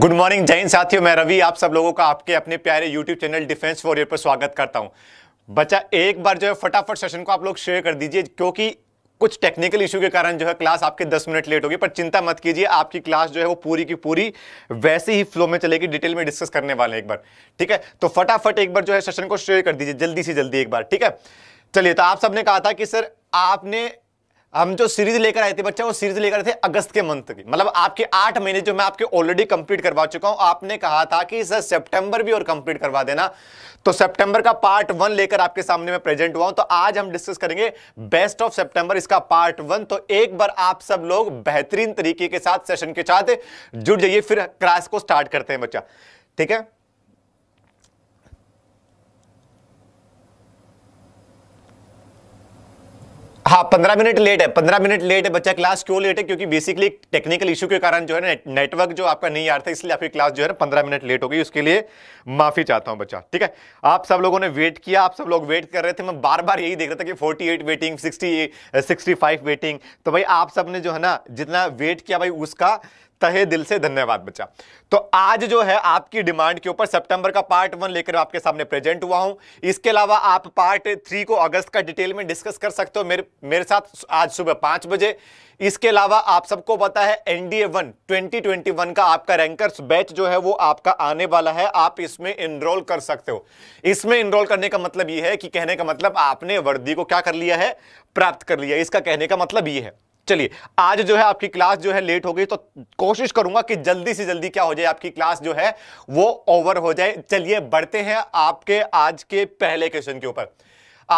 good morning Jain साथियों मैं रवि आप सब लोगों का आपके अपने प्यारे यूट्यूब चैनल डिफेंस वॉरियर पर स्वागत करता हूं बच्चा एक बार जो है फटाफट सेशन को आप लोग शेयर कर दीजिए क्योंकि कुछ टेक्निकल इशू के कारण जो है क्लास आपके 10 मिनट लेट होगी पर चिंता मत कीजिए आपकी क्लास जो है वो पूरी की पूरी वैसे ही फ्लो में चलेगी डिटेल में डिस्कस करने वाले हैं एक बार ठीक है तो फटाफट एक बार जो है सेशन को शेयर कर दीजिए जल्दी से जल्दी एक बार ठीक है चलिए तो आप सबने कहा था कि सर आपने हम जो सीरीज लेकर आए थे बच्चा वो सीरीज लेकर आए थे अगस्त के मंथ की मतलब आपके आठ महीने जो मैं आपके ऑलरेडी कंप्लीट करवा चुका हूं आपने कहा था कि सर सितंबर भी और कंप्लीट करवा देना तो सितंबर का पार्ट वन लेकर आपके सामने मैं प्रेजेंट हुआ हूं तो आज हम डिस्कस करेंगे बेस्ट ऑफ सितंबर इसका पार्ट वन तो एक बार आप सब लोग बेहतरीन तरीके के साथ सेशन के साथ जुड़ जाइए फिर क्लास को स्टार्ट करते हैं बच्चा ठीक है हाँ पंद्रह मिनट लेट है पंद्रह मिनट लेट है बच्चा क्लास क्यों लेट है क्योंकि बेसिकली टेक्निकल इशू के कारण जो है ना नेटवर्क जो आपका नहीं आ रहा था इसलिए आपकी क्लास जो है ना पंद्रह मिनट लेट हो गई उसके लिए माफी चाहता हूँ बच्चा ठीक है आप सब लोगों ने वेट किया आप सब लोग वेट कर रहे थे मैं बार बार यही देख रहा था कि forty eight waiting sixty sixty five waiting तो भाई आप सब ने जो है ना जितना वेट किया भाई उसका तहे दिल से धन्यवाद बच्चा तो आज जो है आपकी डिमांड के ऊपर सितंबर का पार्ट वन लेकर आपके सामने प्रेजेंट हुआ हूं इसके अलावा आप पार्ट थ्री को अगस्त का डिटेल में डिस्कस कर सकते हो मेरे मेरे साथ आज सुबह पांच बजे इसके अलावा आप सबको पता है NDA one twenty twenty one का आपका रैंकर्स बैच जो है वो आपका आने वाला है आप इसमें इनरोल कर सकते हो इसमें इनरोल करने का मतलब ये है कि कहने का मतलब आपने वर्दी को क्या कर लिया है प्राप्त कर लिया इसका कहने का मतलब ये है चलिए आज जो है आपकी क्लास जो है लेट हो गई तो कोशिश करूंगा कि जल्दी से जल्दी क्या हो जाए आपकी क्लास जो है वो ओवर हो जाए चलिए बढ़ते हैं आपके आज के पहले क्वेश्चन के ऊपर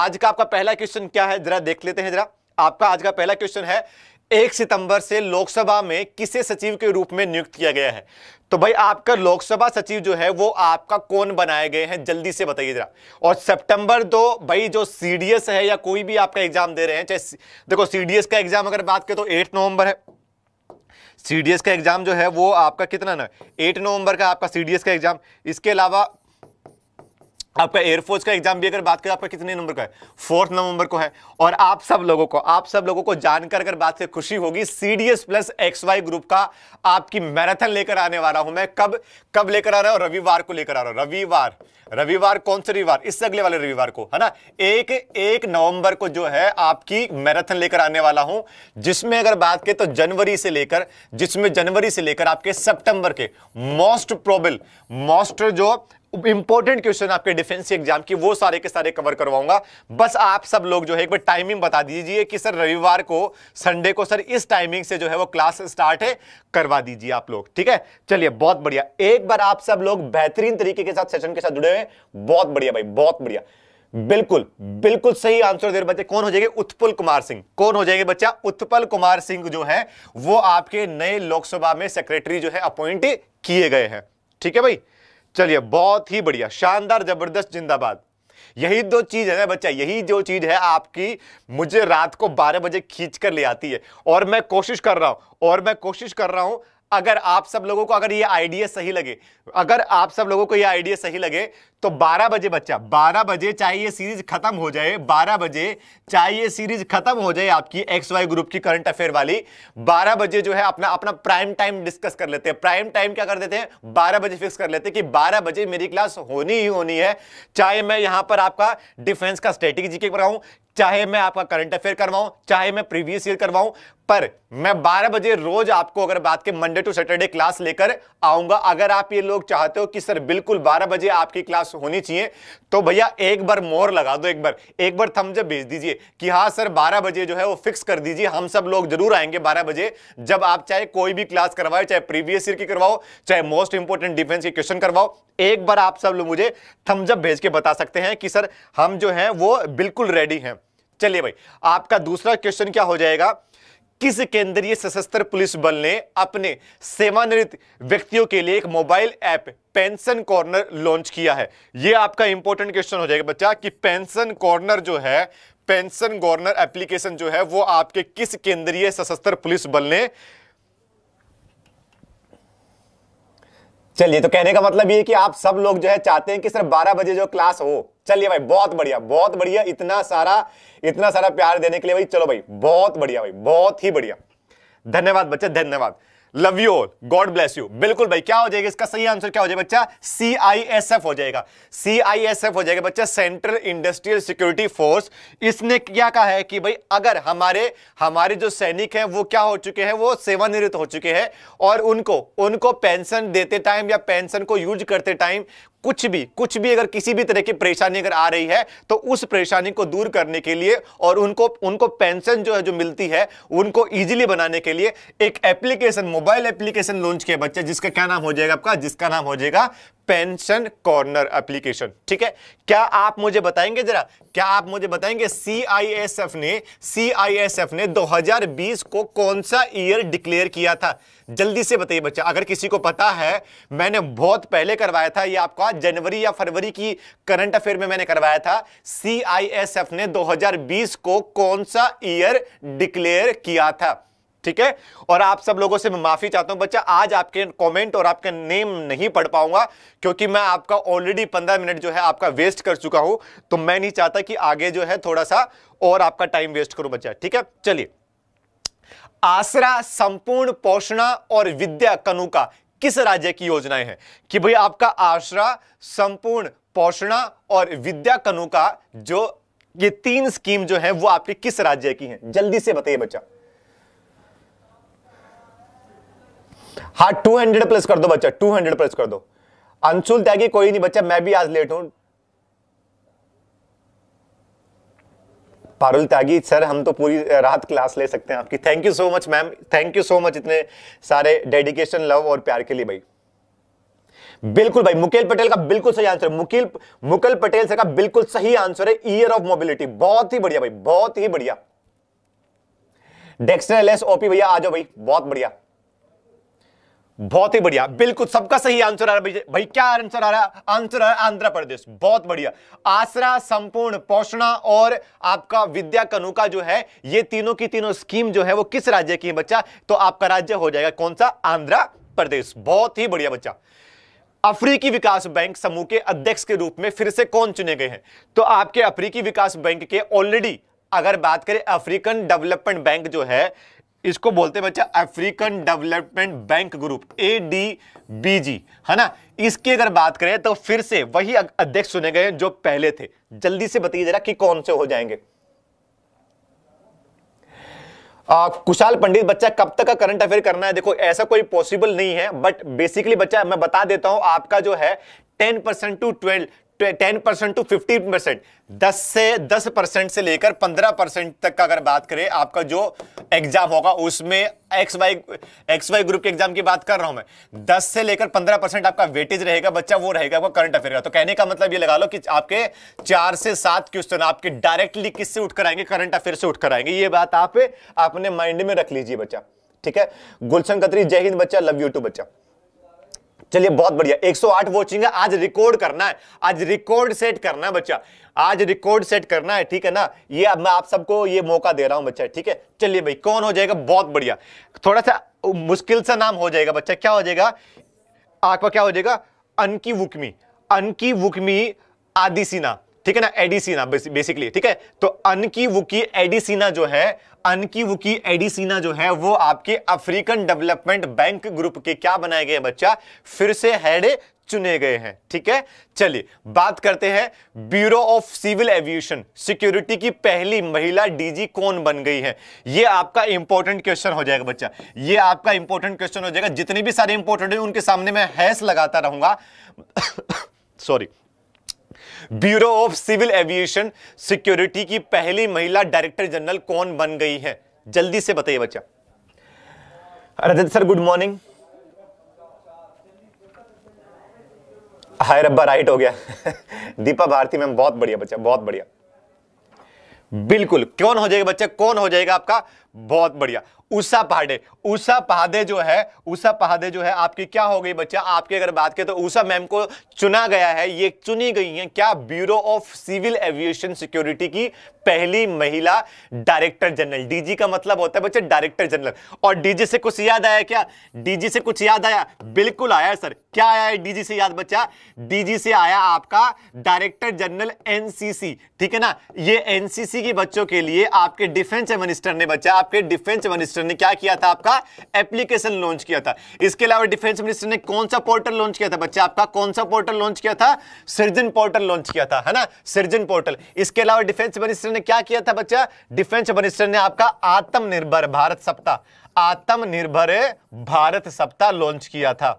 आज का आपका पहला क्वेश्चन क्या है जरा देख लेते हैं जरा आपका आज का पहला क्वेश्चन है एक सितंबर से लोकसभा में किसे सचिव के रूप में नियुक्त किया गया है तो भाई आपका लोकसभा सचिव जो है वो आपका कौन बनाए गए हैं जल्दी से बताइए जरा और सितंबर दो भाई जो सीडीएस है या कोई भी आपका एग्जाम दे रहे हैं चाहे देखो सीडीएस का एग्जाम अगर बात करें तो एट नवंबर है सीडीएस का एग्जाम जो है वो आपका कितना ना एट नवंबर का आपका सीडीएस का एग्जाम इसके अलावा आपका एयरफोर्स का एग्जाम भी अगर बात करें आपका कितने नंबर का है फोर्थ नवंबर को है और आप सब लोगों को आप सब लोगों को जानकर अगर बात से खुशी होगी CDS plus X Y group का आपकी मैराथन लेकर आने वाला हूं मैं कब कब लेकर आ रहा हूं रविवार को लेकर आ रहा हूं रविवार रविवार कौन से रविवार इससे अगले वाले रविवार को है ना एक एक नवंबर को जो है आपकी मैराथन लेकर आने वाला हूं जिसमें अगर बात करें तो जनवरी से लेकर जिसमें जनवरी से लेकर आपके सितंबर के मोस्ट प्रोबल मोस्ट जो इंपॉर्टेंट क्वेश्चन आपके डिफेंस एग्जाम की वो सारे के सारे कवर करवाऊंगा बस आप सब लोग जो है एक बार टाइमिंग बता दीजिए कि सर रविवार को संडे को सर इस टाइमिंग से जो है वो क्लास स्टार्ट है करवा दीजिए आप लोग ठीक है चलिए बहुत बढ़िया एक बार आप सब लोग बेहतरीन तरीके के साथ सेशन के साथ जुड़े हुए हैं बहुत बढ़िया भाई बहुत बढ़िया बिल्कुल बिल्कुल सही आंसर दे रहे बच्चे कौन हो जाएंगे उत्पल कुमार सिंह कौन हो जाएंगे बच्चा उत्पल कुमार सिंह जो है वो आपके नए लोकसभा में सेक्रेटरी जो है अपॉइंट किए गए हैं ठीक है भाई चलिए बहुत ही बढ़िया शानदार जबरदस्त जिंदाबाद यही दो चीज है ना बच्चा यही जो चीज है आपकी मुझे रात को 12 बजे खींच कर ले आती है और मैं कोशिश कर रहा हूं और मैं कोशिश कर रहा हूं अगर आप सब लोगों को अगर ये आइडिया सही लगे अगर आप सब लोगों को ये आइडिया सही लगे तो 12 बजे बच्चा 12 बजे चाहे ये सीरीज खत्म हो जाए 12 बजे चाहे ये सीरीज खत्म हो जाए आपकी एक्स वाई ग्रुप की करंट अफेयर वाली 12 बजे जो है अपना अपना प्राइम टाइम डिस्कस कर लेते हैं प्राइम टाइम क्या कर देते हैं बारह बजे फिक्स कर लेते हैं कि बारह बजे मेरी क्लास होनी ही होनी है चाहे मैं यहां पर आपका डिफेंस का स्ट्रेटेजी के कराऊं चाहे मैं आपका करंट अफेयर करवाऊं चाहे मैं प्रीवियस ईयर करवाऊं पर मैं 12 बजे रोज आपको अगर बात के मंडे टू सैटरडे क्लास लेकर आऊंगा अगर आप ये लोग चाहते हो कि सर बिल्कुल 12 बजे आपकी क्लास होनी चाहिए तो भैया एक बार मोर लगा दो एक बार एक बार थम्सअप भेज दीजिए कि हाँ सर 12 बजे जो है वो फिक्स कर दीजिए हम सब लोग जरूर आएंगे 12 बजे जब आप चाहे कोई भी क्लास करवाए चाहे प्रीवियस ईयर की करवाओ चाहे मोस्ट इंपोर्टेंट डिफेंस के क्वेश्चन करवाओ एक बार आप सब लोग मुझे थम्सअप भेज के बता सकते हैं कि सर हम जो है वो बिल्कुल रेडी हैं चलिए भाई आपका दूसरा क्वेश्चन क्या हो जाएगा किस केंद्रीय सशस्त्र पुलिस बल ने अपने सेवानिवृत्त व्यक्तियों के लिए एक mobile app pension corner launch किया है ये आपका इंपॉर्टेंट क्वेश्चन हो जाएगा बच्चा कि पेंशन कॉर्नर जो है पेंशन कॉर्नर एप्लीकेशन जो है वो आपके किस केंद्रीय सशस्त्र पुलिस बल ने चलिए तो कहने का मतलब ये कि आप सब लोग जो है चाहते हैं कि सर 12 बजे जो क्लास हो चलिए भाई बहुत बढ़िया बहुत बढ़िया इतना सारा इतना सारा प्यार देने के लिए भाई चलो भाई बहुत बढ़िया भाई बहुत ही बढ़िया धन्यवाद बच्चे धन्यवाद love you all God bless you बिल्कुल भाई क्या हो जाएगा इसका सही आंसर क्या हो जाएगा बच्चा सी आई एस एफ हो जाएगा सी आई एस एफ हो जाएगा बच्चा सेंट्रल इंडस्ट्रियल सिक्योरिटी फोर्स इसने क्या कहा है कि भाई अगर हमारे हमारे जो सैनिक हैं वो क्या हो चुके हैं वो सेवानिवृत्त हो चुके हैं और उनको उनको पेंशन देते टाइम या पेंशन को यूज करते टाइम कुछ भी कुछ भी अगर किसी भी तरह की परेशानी अगर आ रही है तो उस परेशानी को दूर करने के लिए और उनको उनको पेंशन जो है जो मिलती है उनको इजीली बनाने के लिए एक एप्लीकेशन मोबाइल एप्लीकेशन लॉन्च किया बच्चे जिसका क्या नाम हो जाएगा आपका जिसका नाम हो जाएगा पेंशन कॉर्नर एप्लीकेशन ठीक है क्या आप मुझे बताएंगे जरा क्या आप मुझे बताएंगे सीआईएसएफ ने सीआईएसएफ ने 2020 को कौन सा ईयर डिक्लेयर किया था जल्दी से बताइए बच्चा अगर किसी को पता है मैंने बहुत पहले करवाया था ये आपका जनवरी या फरवरी की करंट अफेयर में मैंने करवाया था सीआईएसएफ ने 2020 को कौन सा ईयर डिक्लेयर किया था ठीक है और आप सब लोगों से मैं माफी चाहता हूं बच्चा आज आपके कमेंट और आपके नेम नहीं पढ़ पाऊंगा क्योंकि मैं आपका ऑलरेडी पंद्रह मिनट जो है आपका वेस्ट कर चुका हूं तो मैं नहीं चाहता कि आगे जो है थोड़ा सा और आपका टाइम वेस्ट करूं बच्चा ठीक है चलिए आसरा संपूर्ण पोषणा और विद्या कनुका किस राज्य की योजनाएं हैं कि भाई आपका आसरा संपूर्ण पोषणा और विद्या कनुका जो ये तीन स्कीम जो है वो आपके किस राज्य की है जल्दी से बताइए बच्चा हाँ हंड्रेड प्लस कर दो बच्चा टू हंड्रेड प्लस कर दो अंशुल त्यागी कोई नहीं बच्चा मैं भी आज लेट हूं पारुल त्यागी सर हम तो पूरी रात क्लास ले सकते हैं आपकी thank you so much ma'am thank you so much इतने सारे डेडिकेशन लव और प्यार के लिए भाई बिल्कुल भाई मुकेल पटेल का बिल्कुल सही आंसर है मुकेल मुकेल पटेल सर का बिल्कुल सही आंसर है ईयर ऑफ मोबिलिटी बहुत ही बढ़िया भाई बहुत ही बढ़िया डेक्स्टर एल एस ओपी भैया आ जाओ भाई बहुत बढ़िया बहुत ही बढ़िया बिल्कुल सबका सही आंसर आ रहा है भाई क्या आंसर आ रहा है आंसर आ रहा आंध्र प्रदेश बहुत बढ़िया आसरा संपूर्ण पोषणा और आपका विद्या कनुका जो है ये तीनों की तीनों स्कीम जो है वो किस राज्य की है बच्चा तो आपका राज्य हो जाएगा कौन सा आंध्र प्रदेश बहुत ही बढ़िया बच्चा अफ्रीकी विकास बैंक समूह के अध्यक्ष के रूप में फिर से कौन चुने गए हैं तो आपके अफ्रीकी विकास बैंक के ऑलरेडी अगर बात करें अफ्रीकन डेवलपमेंट बैंक जो है इसको बोलते हैं बच्चा African Development Bank group A D B G है ना इसकी अगर बात करें तो फिर से वही अध्यक्ष सुने गए जो पहले थे जल्दी से बताइए जरा कि कौन से हो जाएंगे आ, कुशाल पंडित बच्चा कब तक का करंट अफेयर करना है देखो ऐसा कोई पॉसिबल नहीं है बट बेसिकली बच्चा मैं बता देता हूं आपका जो है ten percent to twelve ten percent to fifty percent दस से दस परसेंट से लेकर पंद्रह परसेंट तक का अगर बात करें आपका जो एग्जाम होगा उसमें X Y X Y group के एग्जाम की बात कर रहा हूं मैं दस से लेकर पंद्रह परसेंट आपका वेटेज रहेगा बच्चा वो रहेगा आपका करंट अफेयर का तो कहने का मतलब ये लगा लो कि आपके चार से सात क्वेश्चन आपके डायरेक्टली किससे उठकर आएंगे करंट अफेयर से उठकर आएंगे ये बात आप अपने माइंड में रख लीजिए बच्चा ठीक है गुलशन कतरी जय हिंद बच्चा लव यू टू बच्चा चलिए बहुत बढ़िया 108 वॉचिंग है आज रिकॉर्ड करना है आज रिकॉर्ड सेट करना है बच्चा आज रिकॉर्ड सेट करना है ठीक है ना ये अब मैं आप सबको ये मौका दे रहा हूं बच्चा ठीक है चलिए भाई कौन हो जाएगा बहुत बढ़िया थोड़ा सा मुश्किल सा नाम हो जाएगा बच्चा क्या हो जाएगा आपका क्या हो जाएगा अनकी वुकमी अनकी वुकमी आदि सिन्हा ठीक है ना एडिसीना बेसिकली ठीक है तो अनकी वुकी एडिसीना जो है अनकी वुकी एडिसीना जो है वो आपके अफ्रीकन डेवलपमेंट बैंक ग्रुप के क्या बनाए गए बच्चा फिर से हेड चुने गए हैं ठीक है चलिए बात करते हैं Bureau of Civil Aviation Security की पहली महिला डीजी कौन बन गई है ये आपका इंपॉर्टेंट क्वेश्चन हो जाएगा बच्चा ये आपका इंपॉर्टेंट क्वेश्चन हो जाएगा जितने भी सारे इंपॉर्टेंट है उनके सामने मैं हैस लगाता रहूंगा sorry Bureau of Civil Aviation Security की पहली महिला डायरेक्टर जनरल कौन बन गई है जल्दी से बताइए बच्चा रजत सर गुड मॉर्निंग हाय रब्बा राइट हो गया दीपा भारती मैम बहुत बढ़िया बच्चा बहुत बढ़िया बिल्कुल कौन हो जाएगा बच्चा कौन हो जाएगा आपका बहुत बढ़िया उषा पहाड़े उषा पहाड़े जो है उषा पहाड़े जो है आपकी क्या हो गई बच्चा आपके अगर बात करें तो उषा मैम को चुना गया है ये चुनी गई हैं क्या Bureau of Civil Aviation Security की पहली महिला डायरेक्टर जनरल डीजी का मतलब होता है बच्चा डायरेक्टर जनरल और डीजी से कुछ याद आया क्या डीजी से कुछ याद आया बिल्कुल आया सर क्या आया है डीजी से याद बच्चा डीजी से आया आपका डायरेक्टर जनरल एनसीसी ठीक है ना ये एनसीसी के बच्चों के लिए आपके डिफेंस मिनिस्टर ने बच्चा आपके डिफेंस मिनिस्टर मिनिस्टर ने क्या किया था आपका एप्लीकेशन लॉन्च किया था इसके अलावा डिफेंस मिनिस्टर ने कौन सा पोर्टल लॉन्च किया था बच्चा आपका कौन सा पोर्टल लॉन्च किया था सृजन पोर्टल लॉन्च किया था है ना सृजन पोर्टल इसके अलावा डिफेंस मिनिस्टर ने क्या किया था बच्चा डिफेंस मिनिस्टर ने आपका आत्मनिर्भर भारत सप्ताह आत्मनिर्भर भारत सप्ताह लॉन्च किया था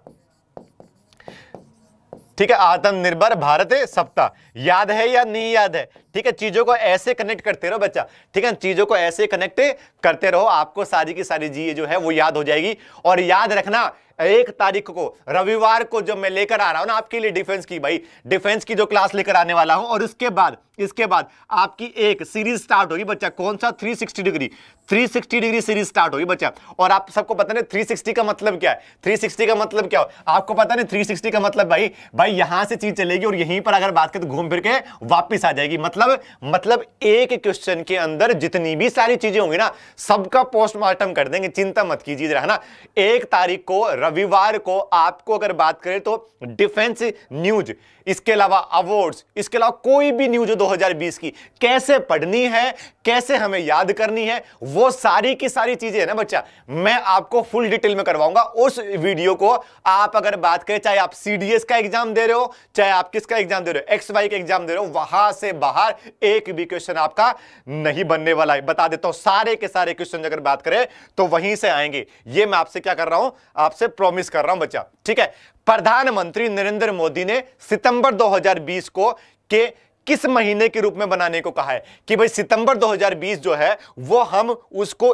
ठीक है आत्मनिर्भर भारत सप्ताह याद है या नहीं याद है ठीक है चीजों को ऐसे कनेक्ट करते रहो बच्चा ठीक है चीजों को ऐसे कनेक्ट करते रहो आपको सारी की सारी चीजें जो है वो याद हो जाएगी और याद रखना एक तारीख को रविवार को जब मैं लेकर आ रहा हूं ना आपके लिए डिफेंस की भाई डिफेंस की जो क्लास लेकर आने वाला हूं और उसके बाद इसके बाद आपकी एक सीरीज स्टार्ट होगी बच्चा कौन सा 360 डिग्री 360 डिग्री सीरीज स्टार्ट होगी बच्चा और आप सबको पता नहीं 360 का मतलब क्या है 360 का मतलब क्या हो आपको पता नहीं 360 का मतलब भाई भाई यहां से चीज चलेगी और यहीं पर अगर बात करें तो घूम घूम फिर के वापिस आ जाएगी मतलब मतलब एक क्वेश्चन के अंदर जितनी भी सारी चीजें होंगी ना सबका पोस्टमार्टम कर देंगे चिंता मत कीजिए जरा है ना एक तारीख को रविवार को आपको अगर बात करें तो डिफेंस न्यूज इसके अलावा अवार्ड्स इसके अलावा कोई भी न्यूज 2020 की कैसे पढ़नी है कैसे हमें याद करनी है वो सारी की सारी चीजें है ना बच्चा मैं आपको फुल डिटेल में करवाऊंगा उस वीडियो को आप अगर बात करें चाहे आप सीडीएस का एग्जाम दे रहे हो चाहे आप किसका एग्जाम दे रहे हो एक्स वाई के एग्जाम दे रहे हो वहां से बाहर एक भी क्वेश्चन आपका नहीं बनने वाला है बता देता हूं सारे के सारे क्वेश्चन अगर बात करें तो वहीं से आएंगे ये मैं आपसे क्या कर रहा हूं आपसे प्रॉमिस कर रहा हूं बच्चा ठीक है प्रधानमंत्री नरेंद्र मोदी ने सितंबर 2020 को के किस महीने के रूप में बनाने को कहा है कि भाई सितंबर 2020 जो है वो हम उसको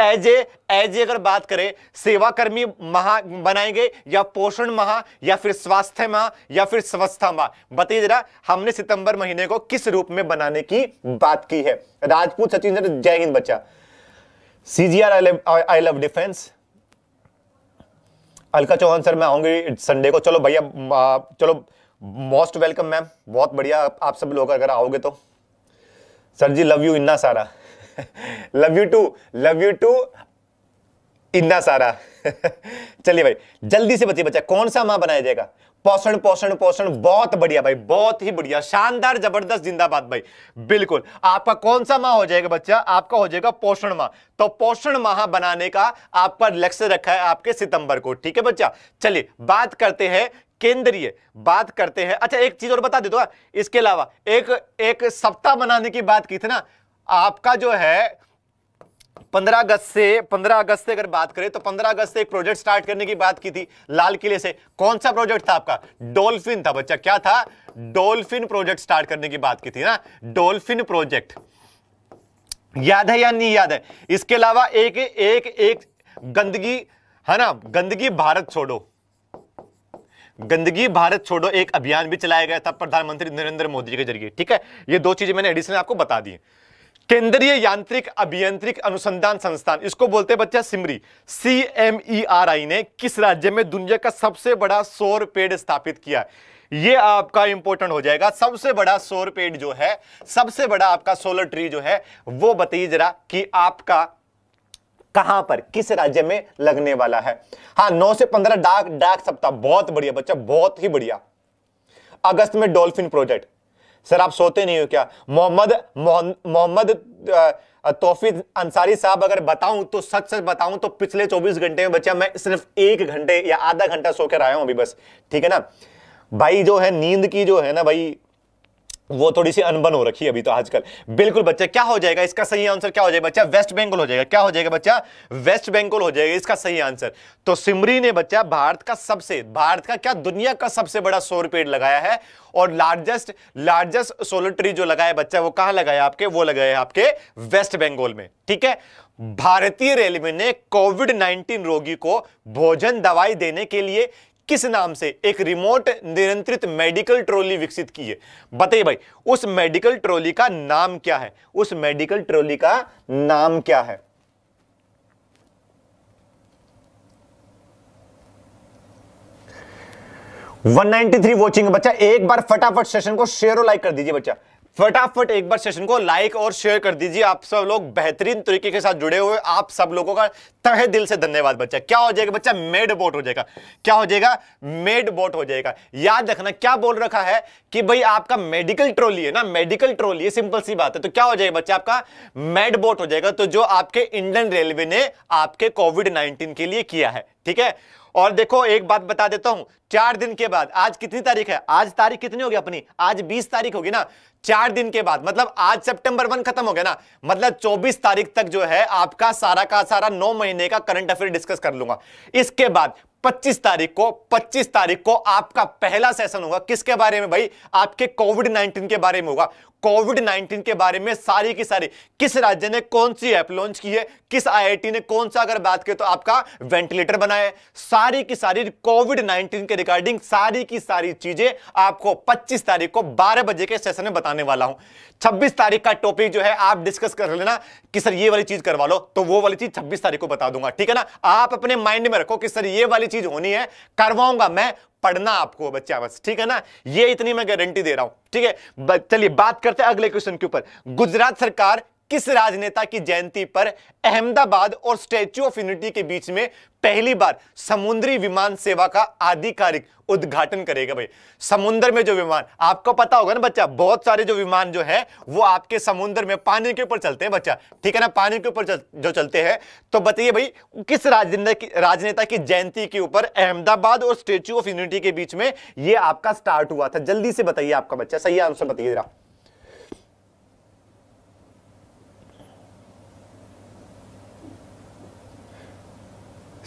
एज ए एज ए अगर बात करें सेवाकर्मी महा बनाए गए या पोषण महा या फिर स्वास्थ्य माह या फिर स्वस्थ माह बताइए जरा हमने सितंबर महीने को किस रूप में बनाने की बात की है राजपूत सचिन जय हिंद बच्चा CGR I love defence Alka Chauhan sir मैं आऊंगी संडे को चलो भैया चलो मोस्ट वेलकम मैम बहुत बढ़िया आप सब लोग अगर आओगे तो सर जी लव यू इन्ना सारा love you too love you too इतना सारा चलिए भाई जल्दी से बचिए बच्चा कौन सा माँ बनाया जाएगा पोषण पोषण पोषण बहुत बढ़िया भाई बहुत ही बढ़िया शानदार जबरदस्त जिंदाबाद भाई बिल्कुल आपका कौन सा माह हो जाएगा बच्चा आपका हो जाएगा पोषण माह तो पोषण माह बनाने का आप पर लक्ष्य रखा है आपके सितंबर को ठीक है बच्चा चलिए बात करते हैं केंद्रीय बात करते हैं अच्छा एक चीज और बता दे दो हाँ, इसके अलावा एक एक सप्ताह बनाने की बात की थी ना आपका जो है पंद्रह अगस्त से पंद्रह अगस्त से अगर बात करें तो पंद्रह अगस्त से एक प्रोजेक्ट स्टार्ट करने की बात की थी लाल किले से कौन सा प्रोजेक्ट था आपका डोल्फिन था बच्चा क्या था डोल्फिन प्रोजेक्ट स्टार्ट करने की बात की थी ना डोल्फिन प्रोजेक्ट याद है या नहीं याद है इसके अलावा एक एक एक गंदगी है ना गंदगी भारत छोड़ो गंदगी भारत छोड़ो एक अभियान भी चलाया गया था प्रधानमंत्री नरेंद्र मोदी के जरिए ठीक है ये दो चीजें मैंने एडिशन आपको बता दी है केंद्रीय यांत्रिक अभियांत्रिक अनुसंधान संस्थान इसको बोलते हैं बच्चा Simri C M E R I ने किस राज्य में दुनिया का सबसे बड़ा सौर पेड़ स्थापित किया ये आपका इंपॉर्टेंट हो जाएगा सबसे बड़ा सौर पेड़ जो है सबसे बड़ा आपका सोलर ट्री जो है वो बताइए जरा कि आपका कहां पर किस राज्य में लगने वाला है हाँ नौ से पंद्रह डाक डाक सप्ताह बहुत बढ़िया बच्चा बहुत ही बढ़िया अगस्त में डॉल्फिन प्रोजेक्ट सर आप सोते नहीं हो क्या मोहम्मद मोहम्मद तोफिक अंसारी साहब अगर बताऊं तो सच सच बताऊं तो पिछले 24 घंटे में बच्चा मैं सिर्फ एक घंटे या आधा घंटा सोकर आया हूं अभी बस ठीक है ना भाई जो है नींद की जो है ना भाई वो थोड़ी सी अनबन हो रखी है अभी तो आजकल बिल्कुल बच्चा क्या हो जाएगा इसका सही आंसर क्या हो जाएगा बच्चा वेस्ट बंगाल हो जाएगा क्या हो जाएगा बच्चा वेस्ट बंगाल हो जाएगा इसका सही आंसर तो सिमरी ने बच्चा भारत का सबसे भारत का क्या दुनिया का सबसे बड़ा सौर पेड़ लगाया है और लार्जेस्ट लार्जेस्ट सोलर ट्री जो लगाया बच्चा वो कहां लगाया आपके वो लगाया आपके वेस्ट बेंगोल में ठीक है भारतीय रेलवे ने कोविड 19 रोगी को भोजन दवाई देने के लिए किस नाम से एक रिमोट नियंत्रित मेडिकल ट्रॉली विकसित की है बताइए भाई उस मेडिकल ट्रॉली का नाम क्या है उस मेडिकल ट्रॉली का नाम क्या है वन नाइनटी थ्री वॉचिंग बच्चा एक बार फटाफट सेशन को शेयर और लाइक कर दीजिए बच्चा फटाफट एक बार सेशन को लाइक और शेयर कर दीजिए आप सब लोग बेहतरीन तरीके के साथ जुड़े हुए आप सब लोगों का तहे दिल से धन्यवाद बच्चा क्या हो जाएगा बच्चा मेड बोट हो जाएगा क्या हो जाएगा मेड बोट हो जाएगा याद रखना क्या बोल रखा है कि भाई आपका मेडिकल ट्रोली है ना मेडिकल ट्रोली है सिंपल सी बात है तो क्या हो जाएगा बच्चा आपका मेड बोट हो जाएगा तो जो आपके इंडियन रेलवे ने आपके कोविड नाइनटीन के लिए किया है ठीक है और देखो एक बात बता देता हूं चार दिन के बाद आज कितनी तारीख है आज तारीख कितनी होगी अपनी आज 20 तारीख होगी ना चार दिन के बाद मतलब आज सितंबर वन खत्म हो गया ना मतलब 24 तारीख तक जो है आपका सारा का सारा नौ महीने का करंट अफेयर डिस्कस कर लूंगा इसके बाद 25 तारीख को 25 तारीख को आपका पहला सेशन होगा किसके बारे में भाई आपके कोविड 19 के बारे में होगा कोविड 19 के बारे में सारी की सारी किस राज्य ने कौन सी ऐप लॉन्च की है किस आईआईटी ने कौन सा अगर बात करें तो आपका वेंटिलेटर बना सारी की सारी कोविड 19 के रिगार्डिंग सारी की सारी चीजें आपको 25 तारीख को 12 बजे के सेशन में बताने वाला हूं 26 तारीख का टॉपिक जो है आप डिस्कस कर लेना कि सर ये वाली चीज करवा लो तो वो वाली चीज छब्बीस तारीख को बता दूंगा ठीक है ना आप अपने माइंड में रखो कि सर ये वाली चीज होनी है करवाऊंगा मैं पढ़ना आपको बच्चा बस ठीक है ना ये इतनी मैं गारंटी दे रहा हूं ठीक है चलिए बात करते हैं अगले क्वेश्चन के ऊपर गुजरात सरकार किस राजनेता की जयंती पर अहमदाबाद और स्टैच्यू ऑफ यूनिटी के बीच में पहली बार समुद्री विमान सेवा का आधिकारिक उद्घाटन करेगा भाई समुद्र में जो विमान आपको पता होगा ना बच्चा बहुत सारे जो विमान जो है वो आपके समुद्र में पानी के ऊपर चलते हैं बच्चा ठीक है ना पानी के ऊपर चल, जो चलते हैं तो बताइए भाई किस राजनेता की राजनेता की जयंती के ऊपर अहमदाबाद और स्टेच्यू ऑफ यूनिटी के बीच में यह आपका स्टार्ट हुआ था जल्दी से बताइए आपका बच्चा सही आंसर बताइए जरा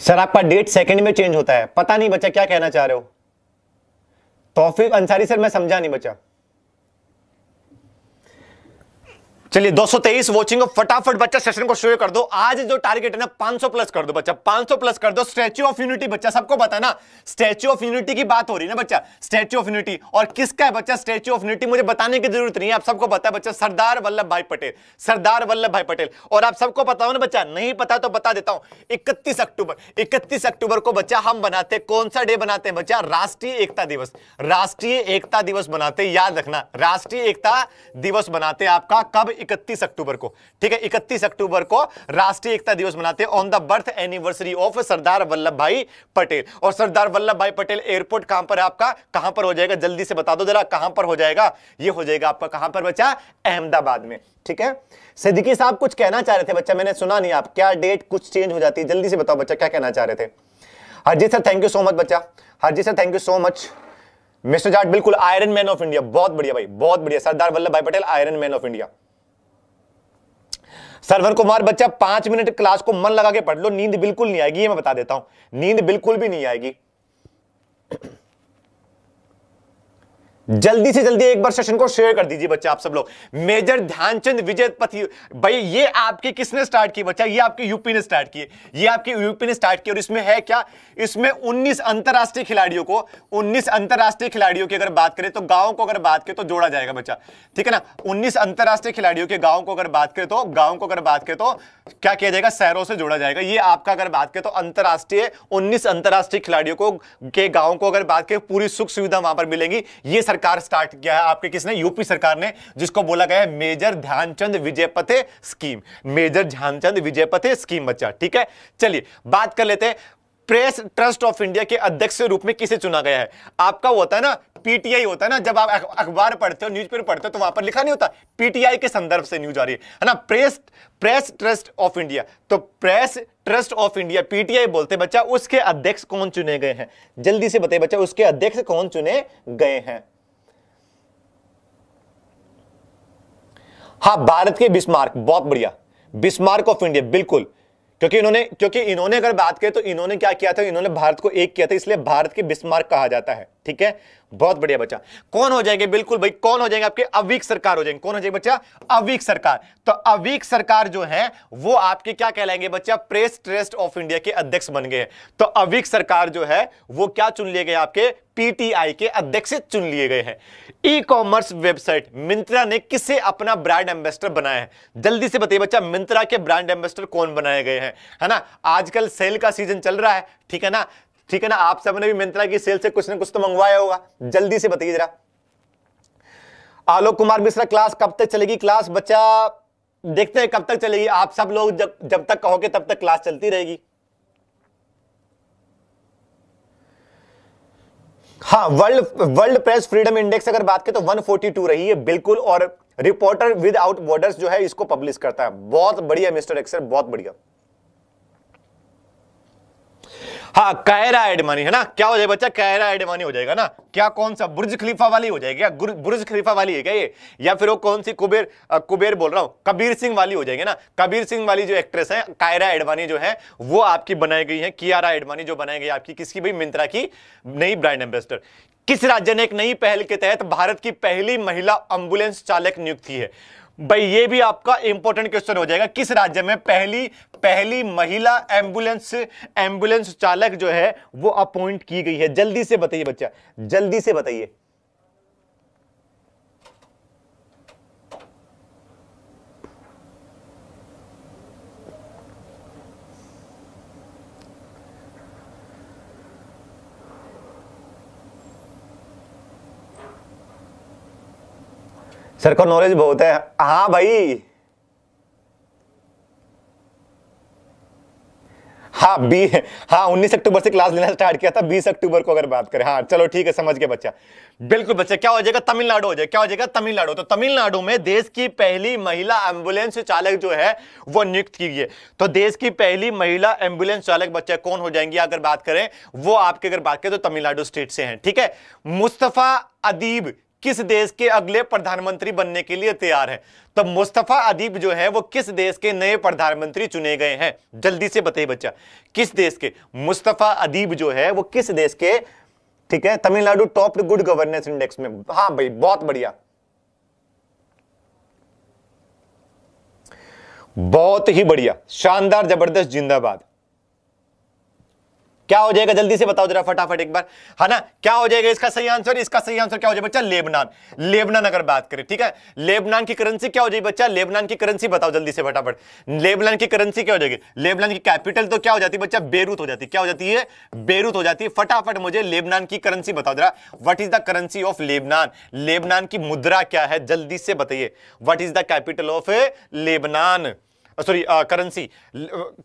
सर आपका डेट सेकंड में चेंज होता है पता नहीं बच्चा क्या कहना चाह रहे हो तोफिक अंसारी सर मैं समझा नहीं बच्चा चलिए 223 वॉचिंग फटाफट बच्चा सेशन को शुरू कर दो आज जो टारगेट है ना 500 प्लस कर दो बच्चा 500 प्लस कर दो स्टैच्यू ऑफ यूनिटी बच्चा सबको ना स्टैच्यू ऑफ यूनिटी की बात हो रही है ना बच्चा स्टैच्यू ऑफ यूनिटी और किसका है बच्चा स्टैच्यू ऑफ यूनिटी मुझे बताने की जरूरत नहीं है आप सबको पता है बच्चा सरदार वल्लभ भाई पटेल सरदार वल्लभ भाई पटेल और आप सबको पता हो ना बच्चा नहीं पता तो बता देता हूं इकतीस अक्टूबर इकतीस अक्टूबर को बच्चा हम बनाते कौन सा डे बनाते हैं बच्चा राष्ट्रीय एकता दिवस राष्ट्रीय एकता दिवस बनाते याद रखना राष्ट्रीय एकता दिवस बनाते आपका कब इकतीस अक्टूबर को ठीक है इकतीस अक्टूबर को राष्ट्रीय एकता दिवस मनाते हैं on the birth anniversary of Sardar Vallabhbhai Patel और सरदार वल्लभ भाई पटेल एयरपोर्ट कहां पर है आपका कहां पर हो जाएगा जल्दी से बता दो जरा कहां पर हो जाएगा ये हो जाएगा आपका कहां पर बच्चा अहमदाबाद में ठीक है सिद्दीकी साहब कुछ कहना चाह रहे थे बच्चा मैंने सुना नहीं आप क्या डेट कुछ चेंज हो जाती है जल्दी से बताओ बच्चा क्या कहना चाह रहे थे Harjeet sir thank you so much बच्चा Harjeet sir thank you so much mister Jat बिल्कुल आयरन मैन ऑफ इंडिया बहुत बढ़िया भाई बहुत बढ़िया Sardar Vallabhbhai Patel iron man of India Sarwar Kumar बच्चा पांच मिनट क्लास को मन लगा के पढ़ लो नींद बिल्कुल नहीं आएगी ये मैं बता देता हूं नींद बिल्कुल भी नहीं आएगी जल्दी से जल्दी एक बार सेशन को शेयर कर दीजिए बच्चा आप सब लोग मेजर ध्यानचंद विजयपति भाई ये आपके किसने स्टार्ट की बच्चा ये आपके यूपी ने स्टार्ट किए ये आपके यूपी ने स्टार्ट किए और इसमें है क्या इसमें 19 अंतरराष्ट्रीय खिलाड़ियों को 19 अंतरराष्ट्रीय खिलाड़ियों की अगर बात करें तो गाँव को अगर बात करें तो जोड़ा जाएगा बच्चा ठीक है ना उन्नीस अंतरराष्ट्रीय खिलाड़ियों के गाँव को अगर बात करें तो गाँव को अगर बात करें तो क्या किया जाएगा शहरों से जोड़ा जाएगा ये आपका अगर बात करें तो अंतरराष्ट्रीय उन्नीस अंतरराष्ट्रीय खिलाड़ियों को के गाँव को अगर बात करें पूरी सुख सुविधा वहां पर मिलेंगी ये सरकार स्टार्ट किया है आपके किसने यूपी सरकार ने जिसको बोला गया है मेजर ध्यानचंद विजयपते स्कीम मेजर ध्यानचंद विजयपते स्कीम बच्चा ठीक है चलिए बात कर लेते हैं प्रेस ट्रस्ट ऑफ इंडिया के अध्यक्ष के रूप में किसे चुना गया है आपका होता है ना पीटीआई होता है ना जब आप अखबार पढ़ते हो न्यूज़पेपर पढ़ते हो तो वहां पर लिखा नहीं होता पीटीआई के संदर्भ से न्यूज आ रही है ना press press trust of India तो press trust of India PTI बोलते बच्चा उसके अध्यक्ष कौन चुने गए हैं जल्दी से बताइए बच्चा उसके अध्यक्ष कौन चुने गए हैं हाँ भारत के बिस्मार्क बहुत बढ़िया बिस्मार्क ऑफ इंडिया बिल्कुल क्योंकि इन्होंने क्योंकि इन्होंने अगर बात करें तो इन्होंने क्या किया था इन्होंने भारत को एक किया था इसलिए भारत के बिस्मार्क कहा जाता है ठीक है बहुत बढ़िया बच्चा कौन हो जाएंगे बिल्कुल भाई कौन हो जाएंगे आपके अवीक सरकार हो जाएंगे कौन हो जाएगी बच्चा अवीक सरकार तो अवीक सरकार जो है वो आपके क्या कहलाएंगे बच्चा प्रेस ट्रस्ट ऑफ इंडिया के अध्यक्ष बन गए तो अवीक सरकार जो है वो क्या चुन लिए गए आपके पीटीआई के अध्यक्ष चुन लिए गए हैं ई कॉमर्स वेबसाइट मिंत्रा ने किसे अपना ब्रांड एम्बेसडर बनाया है जल्दी से बताइए बच्चा मिंत्रा के ब्रांड एम्बेसडर कौन बनाए गए हैं है ना आजकल सेल का सीजन चल रहा है ठीक है ना ठीक है ना आप सबने भी मिंत्रा की सेल से कुछ ना कुछ तो मंगवाया होगा जल्दी से बताइए जरा आलोक कुमार मिश्रा क्लास कब तक चलेगी क्लास बच्चा देखते हैं कब तक चलेगी आप सब लोग जब जब तक कहोगे तब तक क्लास चलती रहेगी हाँ world world press freedom index अगर बात करें तो 142 रही है बिल्कुल और रिपोर्टर विदाउट बॉर्डर्स जो है इसको पब्लिश करता है बहुत बढ़िया मिस्टर एक्सर बहुत बढ़िया हाँ कायरा एडमानी है ना क्या हो जाएगा बच्चा कायरा मनी हो जाएगा ना क्या कौन सा बुर्ज खलीफा वाली हो जाएगी क्या बुर्ज खलीफा वाली है क्या ये या फिर वो कौन सी कुबेर आ, कुबेर बोल रहा हूँ कबीर सिंह वाली हो जाएगी ना कबीर सिंह वाली जो एक्ट्रेस है कायरा एडवानी जो है वो आपकी बनाई गई है कियारा एडवानी जो बनाई गई आपकी किसकी भी मिंत्रा की नई ब्रांड एम्बेसडर किस राज्य ने एक नई पहल के तहत भारत की पहली महिला एम्बुलेंस चालक नियुक्त की है भाई ये भी आपका इंपॉर्टेंट क्वेश्चन हो जाएगा किस राज्य में पहली पहली महिला एम्बुलेंस एम्बुलेंस चालक जो है वो अपॉइंट की गई है जल्दी से बताइए बच्चा जल्दी से बताइए सर को नॉलेज बहुत है हाँ भाई हाँ बी हाँ उन्नीस अक्टूबर से क्लास लेना स्टार्ट किया था बीस अक्टूबर को अगर बात करें हाँ चलो ठीक है समझ गया बच्चा बिल्कुल बच्चा क्या हो जाएगा तमिलनाडु हो जाएगा क्या हो जाएगा तमिलनाडु तो तमिलनाडु में देश की पहली महिला एम्बुलेंस चालक जो है वो नियुक्त की गई है तो देश की पहली महिला एम्बुलेंस चालक बच्चा कौन हो जाएंगी अगर बात करें वो आपके अगर बात करें तो तमिलनाडु स्टेट से है ठीक है मुस्तफा अदीब किस देश के अगले प्रधानमंत्री बनने के लिए तैयार है तो मुस्तफा अदीब जो है वो किस देश के नए प्रधानमंत्री चुने गए हैं जल्दी से बताइए बच्चा किस देश के मुस्तफा अदीब जो है वो किस देश के ठीक है Tamil Nadu top good governance index में हाँ भाई बहुत बढ़िया बहुत ही बढ़िया शानदार जबरदस्त जिंदाबाद क्या हो जाएगा जल्दी से बताओ जरा फटाफट एक बार है ना क्या हो जाएगा इसका सही आंसर इसका सही आंसर क्या हो जाएगा बच्चा लेबनान लेबनान अगर बात करें ठीक है लेबनान की करेंसी क्या हो जाएगी बच्चा लेबनान की करेंसी बताओ जल्दी से फटाफट लेबनान की करेंसी क्या हो जाएगी लेबनान की कैपिटल तो क्या हो जाती है बच्चा बेरूत हो जाती है क्या हो जाती है बेरूत हो जाती है फटाफट मुझे लेबनान की करेंसी बताओ जरा what is the currency of Lebanon Lebanon की मुद्रा क्या है जल्दी से बताइए what is the capital of Lebanon sorry currency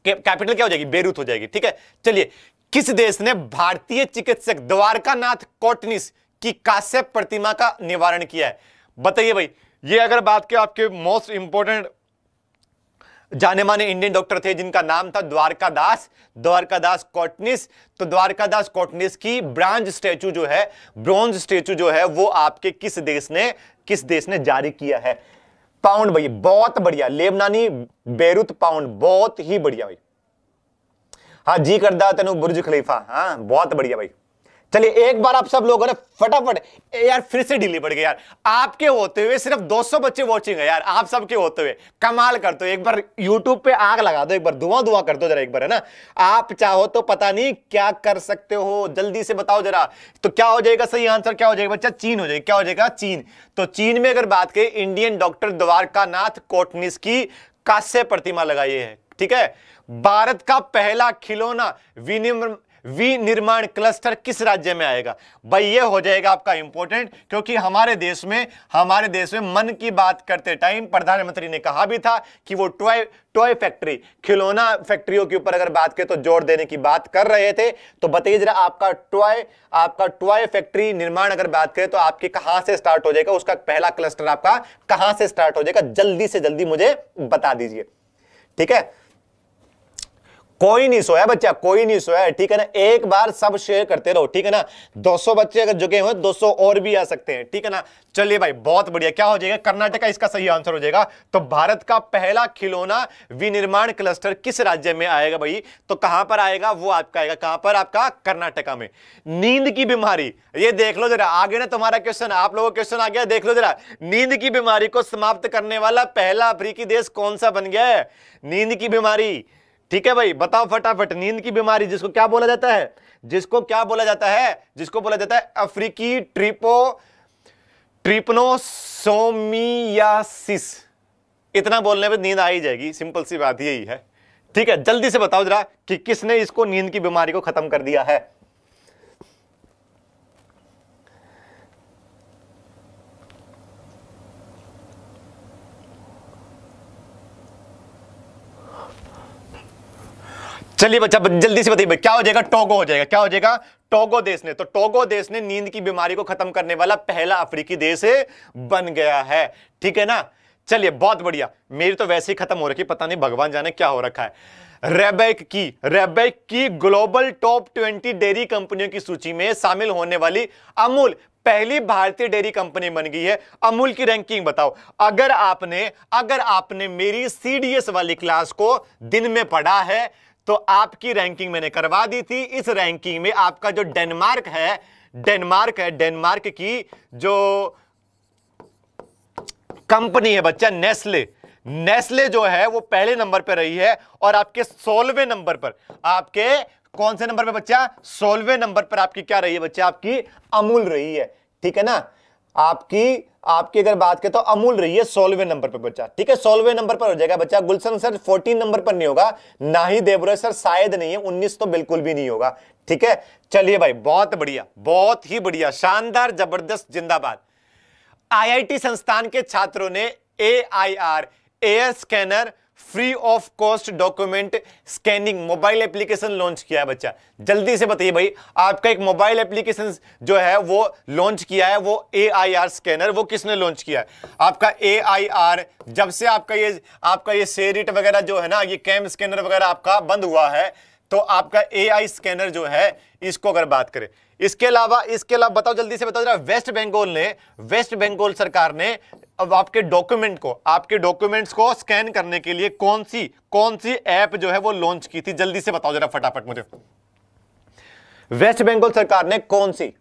capital क्या हो जाएगी बेरूत हो जाएगी ठीक है चलिए किस देश ने भारतीय चिकित्सक द्वारकानाथ कोटनिस की काश्य प्रतिमा का निवारण किया है बताइए भाई ये अगर बात के आपके मोस्ट इंपोर्टेंट जाने माने इंडियन डॉक्टर थे जिनका नाम था द्वारकादास द्वारकादास कोटनिस तो द्वारकादास कोटनिस की ब्रांज स्टैचू जो है ब्रॉन्ज स्टैचू जो है वो आपके किस देश ने किस देश ने जारी किया है पाउंड भाई बहुत बढ़िया लेबनानी बेरुत पाउंड बहुत ही बढ़िया भाई हाँ जी करदा तेन बुर्ज खलीफा हाँ बहुत बढ़िया भाई चलिए एक बार आप सब लोगों ने फटाफट यार फिर से डिली पड़ गई यार आपके होते हुए सिर्फ 200 बच्चे वॉचिंग है यार आप सबके होते हुए कमाल कर दो एक बार यूट्यूब पे आग लगा दो एक बार धुआं धुआं कर दो जरा एक बार है ना आप चाहो तो पता नहीं क्या कर सकते हो जल्दी से बताओ जरा तो क्या हो जाएगा सही आंसर क्या हो जाएगा बच्चा चीन हो जाएगा क्या हो जाएगा चीन तो चीन में अगर बात करें Indian doctor Dwarkanath Kotnis की कांस्य प्रतिमा लगाई है ठीक है भारत का पहला खिलौना विनिर्म विनिर्माण क्लस्टर किस राज्य में आएगा भाई ये हो जाएगा आपका इंपॉर्टेंट क्योंकि हमारे देश में हमारे देश में मन की बात करते टाइम प्रधानमंत्री ने कहा भी था कि वो टॉय टॉय फैक्ट्री खिलौना फैक्ट्रियों के ऊपर अगर बात करें तो जोर देने की बात कर रहे थे तो बताइए जरा आपका टॉय आपका टॉय फैक्ट्री निर्माण अगर बात करें तो आपके कहां से स्टार्ट हो जाएगा उसका पहला क्लस्टर आपका कहां से स्टार्ट हो जाएगा जल्दी से जल्दी मुझे बता दीजिए ठीक है कोई नहीं सोया बच्चा कोई नहीं सोया ठीक है ना एक बार सब शेयर करते रहो ठीक है ना 200 बच्चे अगर जुगे हुए 200 और भी आ सकते हैं ठीक है ना चलिए भाई बहुत बढ़िया क्या हो जाएगा कर्नाटका इसका सही आंसर हो जाएगा तो भारत का पहला खिलौना विनिर्माण क्लस्टर किस राज्य में आएगा भाई तो कहां पर आएगा वो आपका आएगा कहां पर आपका कर्नाटका में नींद की बीमारी ये देख लो जरा आगे ना तुम्हारा क्वेश्चन आप लोगों का क्वेश्चन आ गया देख लो जरा नींद की बीमारी को समाप्त करने वाला पहला अफ्रीकी देश कौन सा बन गया है नींद की बीमारी ठीक है भाई बताओ फटाफट नींद की बीमारी जिसको क्या बोला जाता है जिसको क्या बोला जाता है जिसको बोला जाता है अफ्रीकी ट्रिपो ट्रिपनोसोमियासिस इतना बोलने पर नींद आ ही जाएगी सिंपल सी बात यही है ठीक है जल्दी से बताओ जरा कि किसने इसको नींद की बीमारी को खत्म कर दिया है चलिए बच्चा जल्दी से बताइए क्या हो जाएगा टोगो हो जाएगा क्या हो जाएगा टोगो देश ने तो टोगो देश ने नींद की बीमारी को खत्म करने वाला पहला अफ्रीकी देश बन गया है ठीक है ना चलिए बहुत बढ़िया मेरी तो वैसे ही खत्म हो रखी पता नहीं भगवान जाने क्या हो रखा है रेबेक की रेबेक की ग्लोबल टॉप ट्वेंटी डेयरी कंपनियों की सूची में शामिल होने वाली अमूल पहली भारतीय डेयरी कंपनी बन गई है अमूल की रैंकिंग बताओ अगर आपने अगर आपने मेरी सीडीएस वाली क्लास को दिन में पढ़ा है तो आपकी रैंकिंग मैंने करवा दी थी इस रैंकिंग में आपका जो डेनमार्क है डेनमार्क है डेनमार्क की जो कंपनी है बच्चा नेस्ले नेस्ले जो है वो पहले नंबर पर रही है और आपके सोलवे नंबर पर आपके कौन से नंबर पे बच्चा सोलवे नंबर पर आपकी क्या रही है बच्चा आपकी अमूल रही है ठीक है ना आपकी आपकी अगर बात करें तो अमूल रही है सोलवे नंबर पर बच्चा ठीक है सोलवे नंबर पर हो जाएगा बच्चा गुलशन सर फोर्टीन नंबर पर नहीं होगा ना ही देवरे सर शायद नहीं है उन्नीस तो बिल्कुल भी नहीं होगा ठीक है चलिए भाई बहुत बढ़िया बहुत ही बढ़िया शानदार जबरदस्त जिंदाबाद आईआईटी संस्थान के छात्रों ने A I R air scanner free of cost document scanning mobile application launch किया है बच्चा जल्दी से बताइए भाई आपका एक मोबाइल एप्लीकेशन जो है वो लॉन्च किया है वो ए स्कैनर वो किसने लॉन्च किया है आपका ए जब से आपका ये आपका ये सेरिट वगैरह जो है ना ये कैम स्कैनर वगैरह आपका बंद हुआ है तो आपका ए स्कैनर जो है इसको अगर बात करें इसके अलावा इसके अलावा बताओ जल्दी से बताओ जरा वेस्ट बंगाल ने वेस्ट बंगाल सरकार ने अब आपके डॉक्यूमेंट को आपके डॉक्यूमेंट्स को स्कैन करने के लिए कौन सी कौन सी ऐप जो है वो लॉन्च की थी जल्दी से बताओ जरा फटाफट मुझे वेस्ट बंगाल सरकार ने कौन सी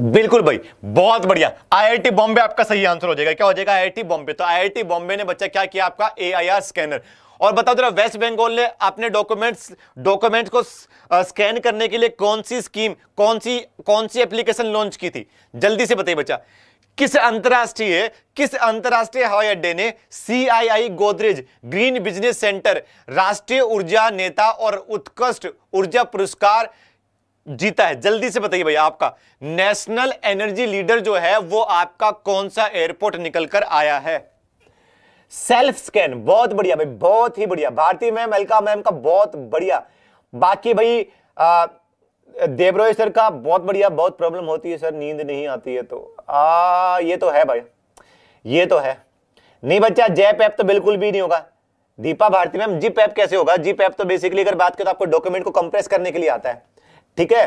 बिल्कुल भाई बहुत बढ़िया आईआईटी बॉम्बे आपका सही आंसर हो जाएगा क्या हो जाएगा आईआईटी बॉम्बे तो आईआईटी बॉम्बे ने बच्चा क्या किया आपका एआईआर स्कैनर और बताओ जरा वेस्ट बंगाल ने अपने डॉक्यूमेंट्स डॉक्यूमेंट को स्कैन करने के लिए कौन सी स्कीम कौन सी कौन सी एप्लीकेशन लॉन्च की थी जल्दी से बताइए बच्चा किस अंतर्राष्ट्रीय किस अंतर्राष्ट्रीय हवाई अड्डे ने CII Godrej green business centre राष्ट्रीय ऊर्जा नेता और उत्कृष्ट ऊर्जा पुरस्कार जीता है जल्दी से बताइए भैया आपका नेशनल एनर्जी लीडर जो है वो आपका कौन सा एयरपोर्ट निकलकर आया है सेल्फ स्कैन बहुत बढ़िया भाई बहुत ही बढ़िया भारतीय मैम अलका मैम का बहुत बढ़िया बाकी भाई देवरोय सर का बहुत बढ़िया बहुत प्रॉब्लम होती है सर नींद नहीं आती है तो आ, ये तो है भाई ये तो है नहीं बच्चा जय पैप तो बिल्कुल भी नहीं होगा दीपा भारती मैम जी पैप कैसे होगा जी पैप तो बेसिकली अगर बात करें तो आपको डॉक्यूमेंट को कंप्रेस करने के लिए आता है ठीक है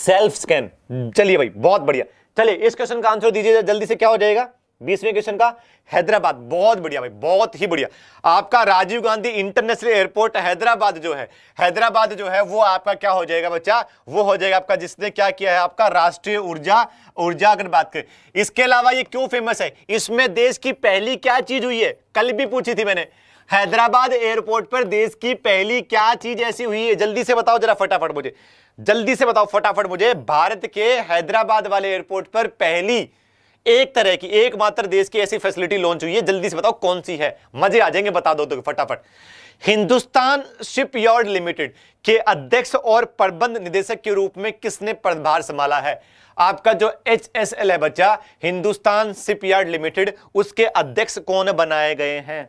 सेल्फ स्कैन चलिए भाई बहुत बढ़िया चलिए इस क्वेश्चन का आंसर दीजिए जल्दी से क्या हो जाएगा बीसवें क्वेश्चन का हैदराबाद बहुत बढ़िया भाई बहुत ही बढ़िया आपका राजीव गांधी इंटरनेशनल एयरपोर्ट हैदराबाद जो है हैदराबाद जो है वो आपका क्या हो जाएगा बच्चा वो हो जाएगा आपका जिसने क्या किया है आपका राष्ट्रीय ऊर्जा ऊर्जा अगर बात करें इसके अलावा ये क्यों फेमस है इसमें देश की पहली क्या चीज हुई है कल भी पूछी थी मैंने हैदराबाद एयरपोर्ट पर देश की पहली क्या चीज ऐसी हुई है जल्दी से बताओ जरा फटाफट मुझे जल्दी से बताओ फटाफट मुझे भारत के हैदराबाद वाले एयरपोर्ट पर पहली एक तरह की एकमात्र देश की ऐसी फैसिलिटी लॉन्च हुई है जल्दी से बताओ कौन सी है मजे आ जाएंगे बता दो तो फटाफट हिंदुस्तान शिपयार्ड लिमिटेड के अध्यक्ष और प्रबंध निदेशक के रूप में किसने पदभार संभाला है आपका जो एच एस एल है बच्चा हिंदुस्तान शिपयार्ड लिमिटेड उसके अध्यक्ष कौन बनाए गए हैं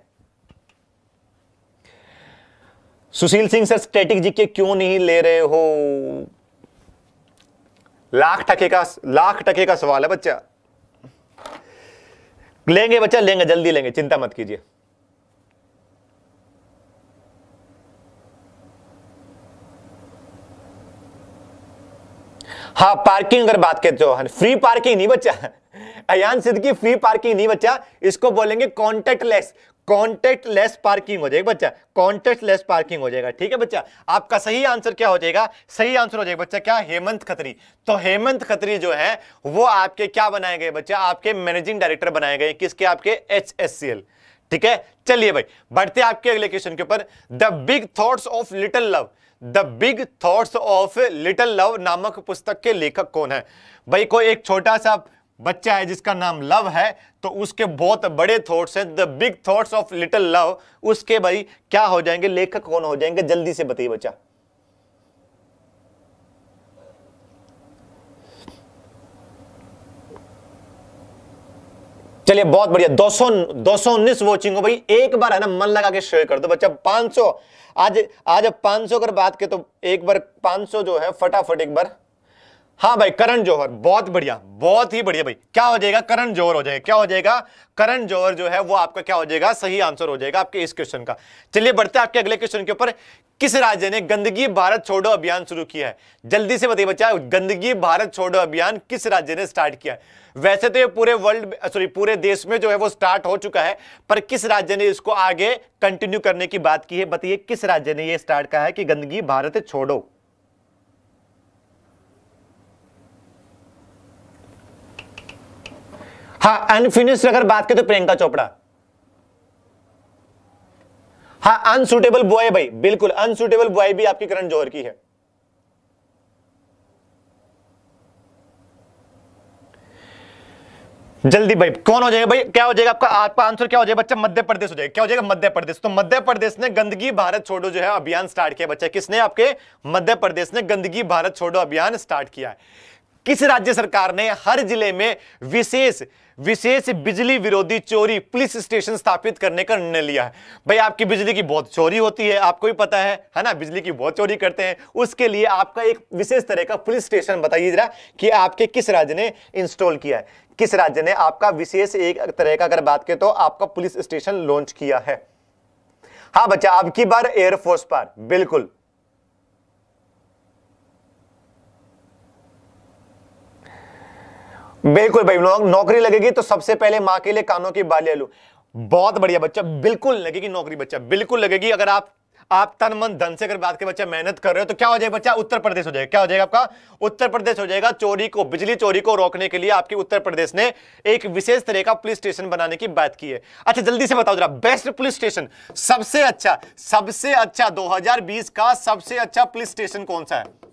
सुशील सिंह सर जी के क्यों नहीं ले रहे हो लाख टके का लाख टके का सवाल है बच्चा लेंगे बच्चा लेंगे जल्दी लेंगे चिंता मत कीजिए हाँ पार्किंग अगर बात करते हो फ्री पार्किंग नहीं बच्चा अयान सिद्दकी फ्री पार्किंग नहीं बच्चा इसको बोलेंगे contactless contactless parking हो जाएगा बच्चा कॉन्टेक्ट लेस पार्किंग हो जाएगा ठीक है बच्चा आपका सही आंसर क्या हो जाएगा सही आंसर हो जाएगा बच्चा क्या हेमंत खत्री तो हेमंत खत्री जो है वो आपके क्या बनाए गए बच्चा आपके मैनेजिंग डायरेक्टर बनाए गए किसके आपके एच ठीक है चलिए भाई बढ़ते आपके अगले क्वेश्चन के ऊपर the big thoughts of little love the big thoughts of little love नामक पुस्तक के लेखक कौन है भाई कोई एक छोटा सा बच्चा है जिसका नाम लव है तो उसके बहुत बड़े थॉट्स हैं the big thoughts of little love उसके भाई क्या हो जाएंगे लेखक कौन हो जाएंगे जल्दी से बताइए बच्चा चलिए बहुत बढ़िया दो सौ दो सौ उन्नीस वॉचिंग हो भाई एक बार है ना मन लगा के शेयर कर दो बच्चा पांच सौ आज आज पांच सौ अगर बात के तो एक बार पांच सौ जो है फटाफट एक बार हाँ भाई करण जौहर बहुत बढ़िया बहुत ही बढ़िया भाई क्या हो जाएगा करण जौहर हो जाएगा क्या हो जाएगा करण जौहर जो है वो आपका क्या हो जाएगा सही आंसर हो जाएगा आपके इस क्वेश्चन का चलिए बढ़ते हैं आपके अगले क्वेश्चन के ऊपर किस राज्य ने गंदगी भारत छोड़ो अभियान शुरू किया है जल्दी से बताइए बच्चा गंदगी भारत छोड़ो अभियान किस राज्य ने स्टार्ट किया है वैसे तो ये पूरे वर्ल्ड सॉरी पूरे देश में जो है वो स्टार्ट हो चुका है पर किस राज्य ने इसको आगे कंटिन्यू करने की बात की है बताइए किस राज्य ने यह स्टार्ट कहा है कि गंदगी भारत छोड़ो हाँ अनफिनिश्ड अगर बात करें तो प्रियंका चोपड़ा हाँ अनसुटेबल बॉय भाई बिल्कुल अनसुटेबल बॉय भी आपकी करण जौहर की है जल्दी भाई कौन हो जाएगा भाई क्या हो जाएगा आपका आपका आंसर क्या हो जाएगा बच्चा मध्य प्रदेश हो जाएगा क्या हो जाएगा मध्य प्रदेश तो मध्य प्रदेश ने गंदगी भारत छोड़ो जो है अभियान स्टार्ट किया बच्चा किसने आपके मध्य प्रदेश ने गंदगी भारत छोड़ो अभियान स्टार्ट किया है किस राज्य सरकार ने हर जिले में विशेष विशेष बिजली विरोधी चोरी पुलिस स्टेशन स्थापित करने का निर्णय लिया है भाई आपकी बिजली की बहुत चोरी होती है आपको भी पता है है ना बिजली की बहुत चोरी करते हैं उसके लिए आपका एक विशेष तरह का पुलिस स्टेशन बताइए जरा कि आपके किस राज्य ने इंस्टॉल किया है किस राज्य ने आपका विशेष एक तरह का अगर बात करें तो आपका पुलिस स्टेशन लॉन्च किया है हाँ बच्चा आपकी बार एयरफोर्स पर बिल्कुल बिल्कुल भाई लोग नौकरी लगेगी तो सबसे पहले माँ के लिए कानों की बालियां लू बहुत बढ़िया बच्चा बिल्कुल लगेगी नौकरी बच्चा बिल्कुल लगेगी अगर आप आप तन मन धन से अगर बात के बच्चा मेहनत कर रहे हो तो क्या हो जाएगा बच्चा उत्तर प्रदेश हो जाएगा क्या हो जाएगा आपका उत्तर प्रदेश हो जाएगा चोरी को बिजली चोरी को रोकने के लिए आपकी उत्तर प्रदेश ने एक विशेष तरह का पुलिस स्टेशन बनाने की बात की है अच्छा जल्दी से बताओ जरा बेस्ट पुलिस स्टेशन सबसे अच्छा सबसे अच्छा दो का सबसे अच्छा पुलिस स्टेशन कौन सा है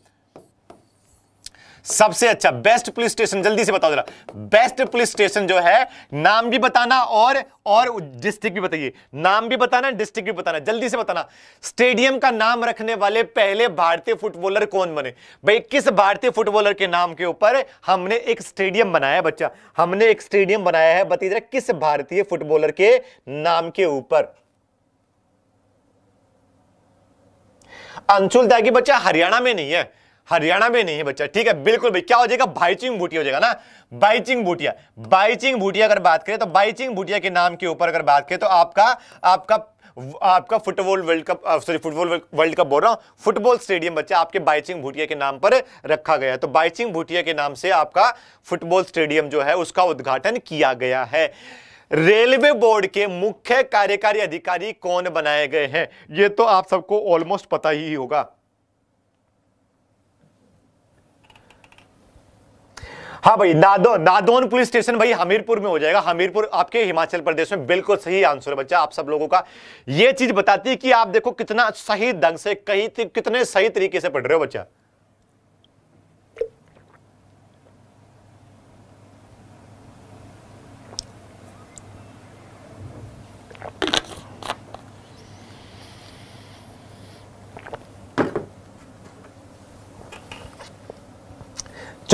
सबसे अच्छा बेस्ट पुलिस स्टेशन जल्दी से बताओ जरा बेस्ट पुलिस स्टेशन जो है नाम भी बताना और और डिस्ट्रिक्ट भी बताइए नाम भी बताना डिस्ट्रिक्ट भी बताना जल्दी से बताना स्टेडियम का नाम रखने वाले पहले भारतीय फुटबॉलर कौन बने भाई किस भारतीय फुटबॉलर के नाम के ऊपर हमने एक स्टेडियम बनाया है बच्चा हमने एक स्टेडियम बनाया है बताइए जरा किस भारतीय फुटबॉलर के नाम के ऊपर अंशुल त्यागी बच्चा हरियाणा में नहीं है हरियाणा में नहीं है बच्चा ठीक है बिल्कुल भाई क्या हो जाएगा बाइचिंग भूटिया हो जाएगा ना बाईचिंग भूटिया बाईचिंग भूटिया अगर बात करें तो बाईचिंग भूटिया के नाम के ऊपर अगर बात करें तो आपका आपका आपका football world cup sorry football world cup बोल रहा हूँ फुटबॉल स्टेडियम बच्चा आपके बाइचिंग भूटिया के नाम पर रखा गया है तो बाइचिंग भूटिया के नाम से आपका फुटबॉल स्टेडियम जो है उसका उद्घाटन किया गया है रेलवे बोर्ड के मुख्य कार्यकारी अधिकारी कौन बनाए गए हैं ये तो आप सबको ऑलमोस्ट पता ही होगा हाँ भाई नादौन नादौन पुलिस स्टेशन भाई हमीरपुर में हो जाएगा हमीरपुर आपके हिमाचल प्रदेश में बिल्कुल सही आंसर है बच्चा आप सब लोगों का यह चीज बताती है कि आप देखो कितना सही ढंग से कहीं कितने सही तरीके से पढ़ रहे हो बच्चा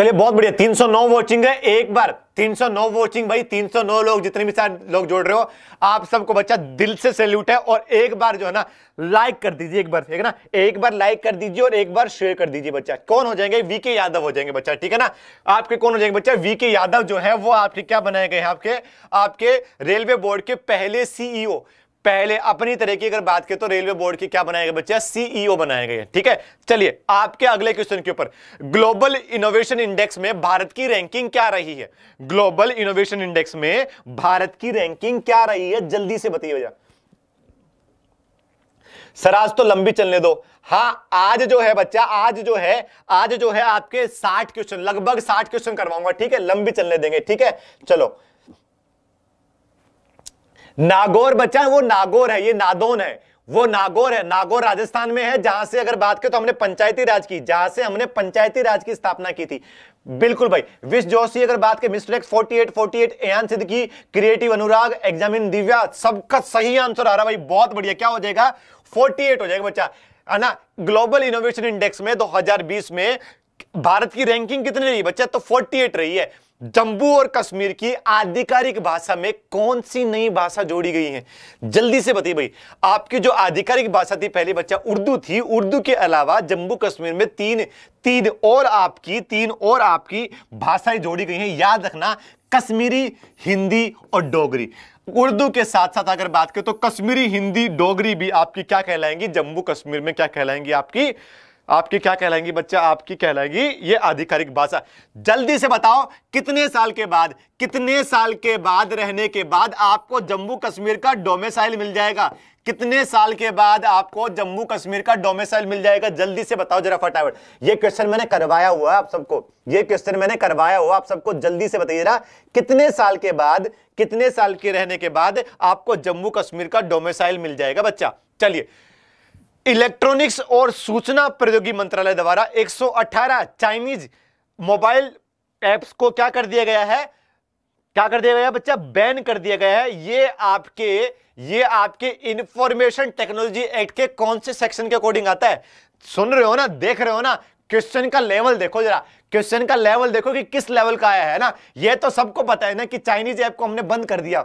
चलिए बहुत बढ़िया 309 वॉचिंग है एक बार 309 वॉचिंग भाई 309 लोग जितने भी सारे लोग जोड़ रहे हो आप सबको बच्चा दिल से सैल्यूट है और एक बार जो है ना लाइक कर दीजिए एक बार ठीक है ना एक बार लाइक कर दीजिए और एक बार शेयर कर दीजिए बच्चा कौन हो जाएंगे वीके यादव हो जाएंगे बच्चा ठीक है ना आपके कौन हो जाएंगे बच्चा वीके यादव जो है वो आपके क्या बनाए गए हैं आपके आपके रेलवे बोर्ड के पहले सीईओ पहले अपनी तरह की अगर बात करें तो रेलवे बोर्ड की क्या बनाया गया बच्चे सीईओ बनाए गए ठीक है चलिए आपके अगले क्वेश्चन के ऊपर ग्लोबल इनोवेशन इंडेक्स में भारत की रैंकिंग क्या रही है ग्लोबल इनोवेशन इंडेक्स में भारत की रैंकिंग क्या रही है जल्दी से बताइए सर आज तो लंबी चलने दो हाँ आज जो है बच्चा आज जो है आज जो है आपके साठ क्वेश्चन लगभग साठ क्वेश्चन करवाऊंगा ठीक है लंबी चलने देंगे ठीक है चलो नागौर बच्चा है वो नागौर है ये नादौन है वो नागौर है नागौर राजस्थान में है जहां से अगर बात करें तो हमने पंचायती राज की जहां से हमने पंचायती राज की स्थापना की थी बिल्कुल भाई विश जोशी अगर बात करें mister X forty eight forty eight N creative Anurag examine Divya सबका सही आंसर आ रहा भाई बहुत बढ़िया क्या हो जाएगा 48 हो जाएगा बच्चा है ना ग्लोबल इनोवेशन इंडेक्स में 2020 में भारत की रैंकिंग कितनी रही बच्चा तो 48 रही है जम्मू और कश्मीर की आधिकारिक भाषा में कौन सी नई भाषा जोड़ी गई है जल्दी से बताइए भाई आपकी जो आधिकारिक भाषा थी पहले बच्चा उर्दू थी उर्दू के अलावा जम्मू कश्मीर में तीन तीन और आपकी तीन और आपकी भाषाएं जोड़ी गई हैं याद रखना कश्मीरी हिंदी और डोगरी उर्दू के साथ साथ अगर बात करें तो कश्मीरी हिंदी डोगरी भी आपकी क्या कहलाएंगी जम्मू कश्मीर में क्या कहलाएंगी आपकी आपकी क्या कहलाएंगी बच्चा आपकी कहलाएगी ये आधिकारिक भाषा जल्दी से बताओ कितने साल के बाद कितने साल के बाद रहने के बाद आपको जम्मू कश्मीर का डोमेसाइल मिल जाएगा कितने साल के बाद आपको जम्मू कश्मीर का डोमेसाइल मिल जाएगा जल्दी से बताओ जरा फटाफट ये क्वेश्चन मैंने करवाया हुआ आप सबको ये क्वेश्चन मैंने करवाया हुआ आप सबको जल्दी से बताइए जरा कितने साल के बाद कितने साल के रहने के बाद आपको जम्मू कश्मीर का डोमेसाइल मिल जाएगा बच्चा चलिए इलेक्ट्रॉनिक्स और सूचना प्रौद्योगिकी मंत्रालय द्वारा 118 चाइनीज मोबाइल ऐप्स को क्या कर दिया गया है क्या कर दिया गया बच्चा बैन कर दिया गया है ये आपके ये आपके इंफॉर्मेशन टेक्नोलॉजी एक्ट के कौन से सेक्शन के अकॉर्डिंग आता है सुन रहे हो ना देख रहे हो ना क्वेश्चन का लेवल देखो जरा क्वेश्चन का लेवल देखो कि किस लेवल का आया है ना ये तो सबको पता है ना कि चाइनीज ऐप को हमने बंद कर दिया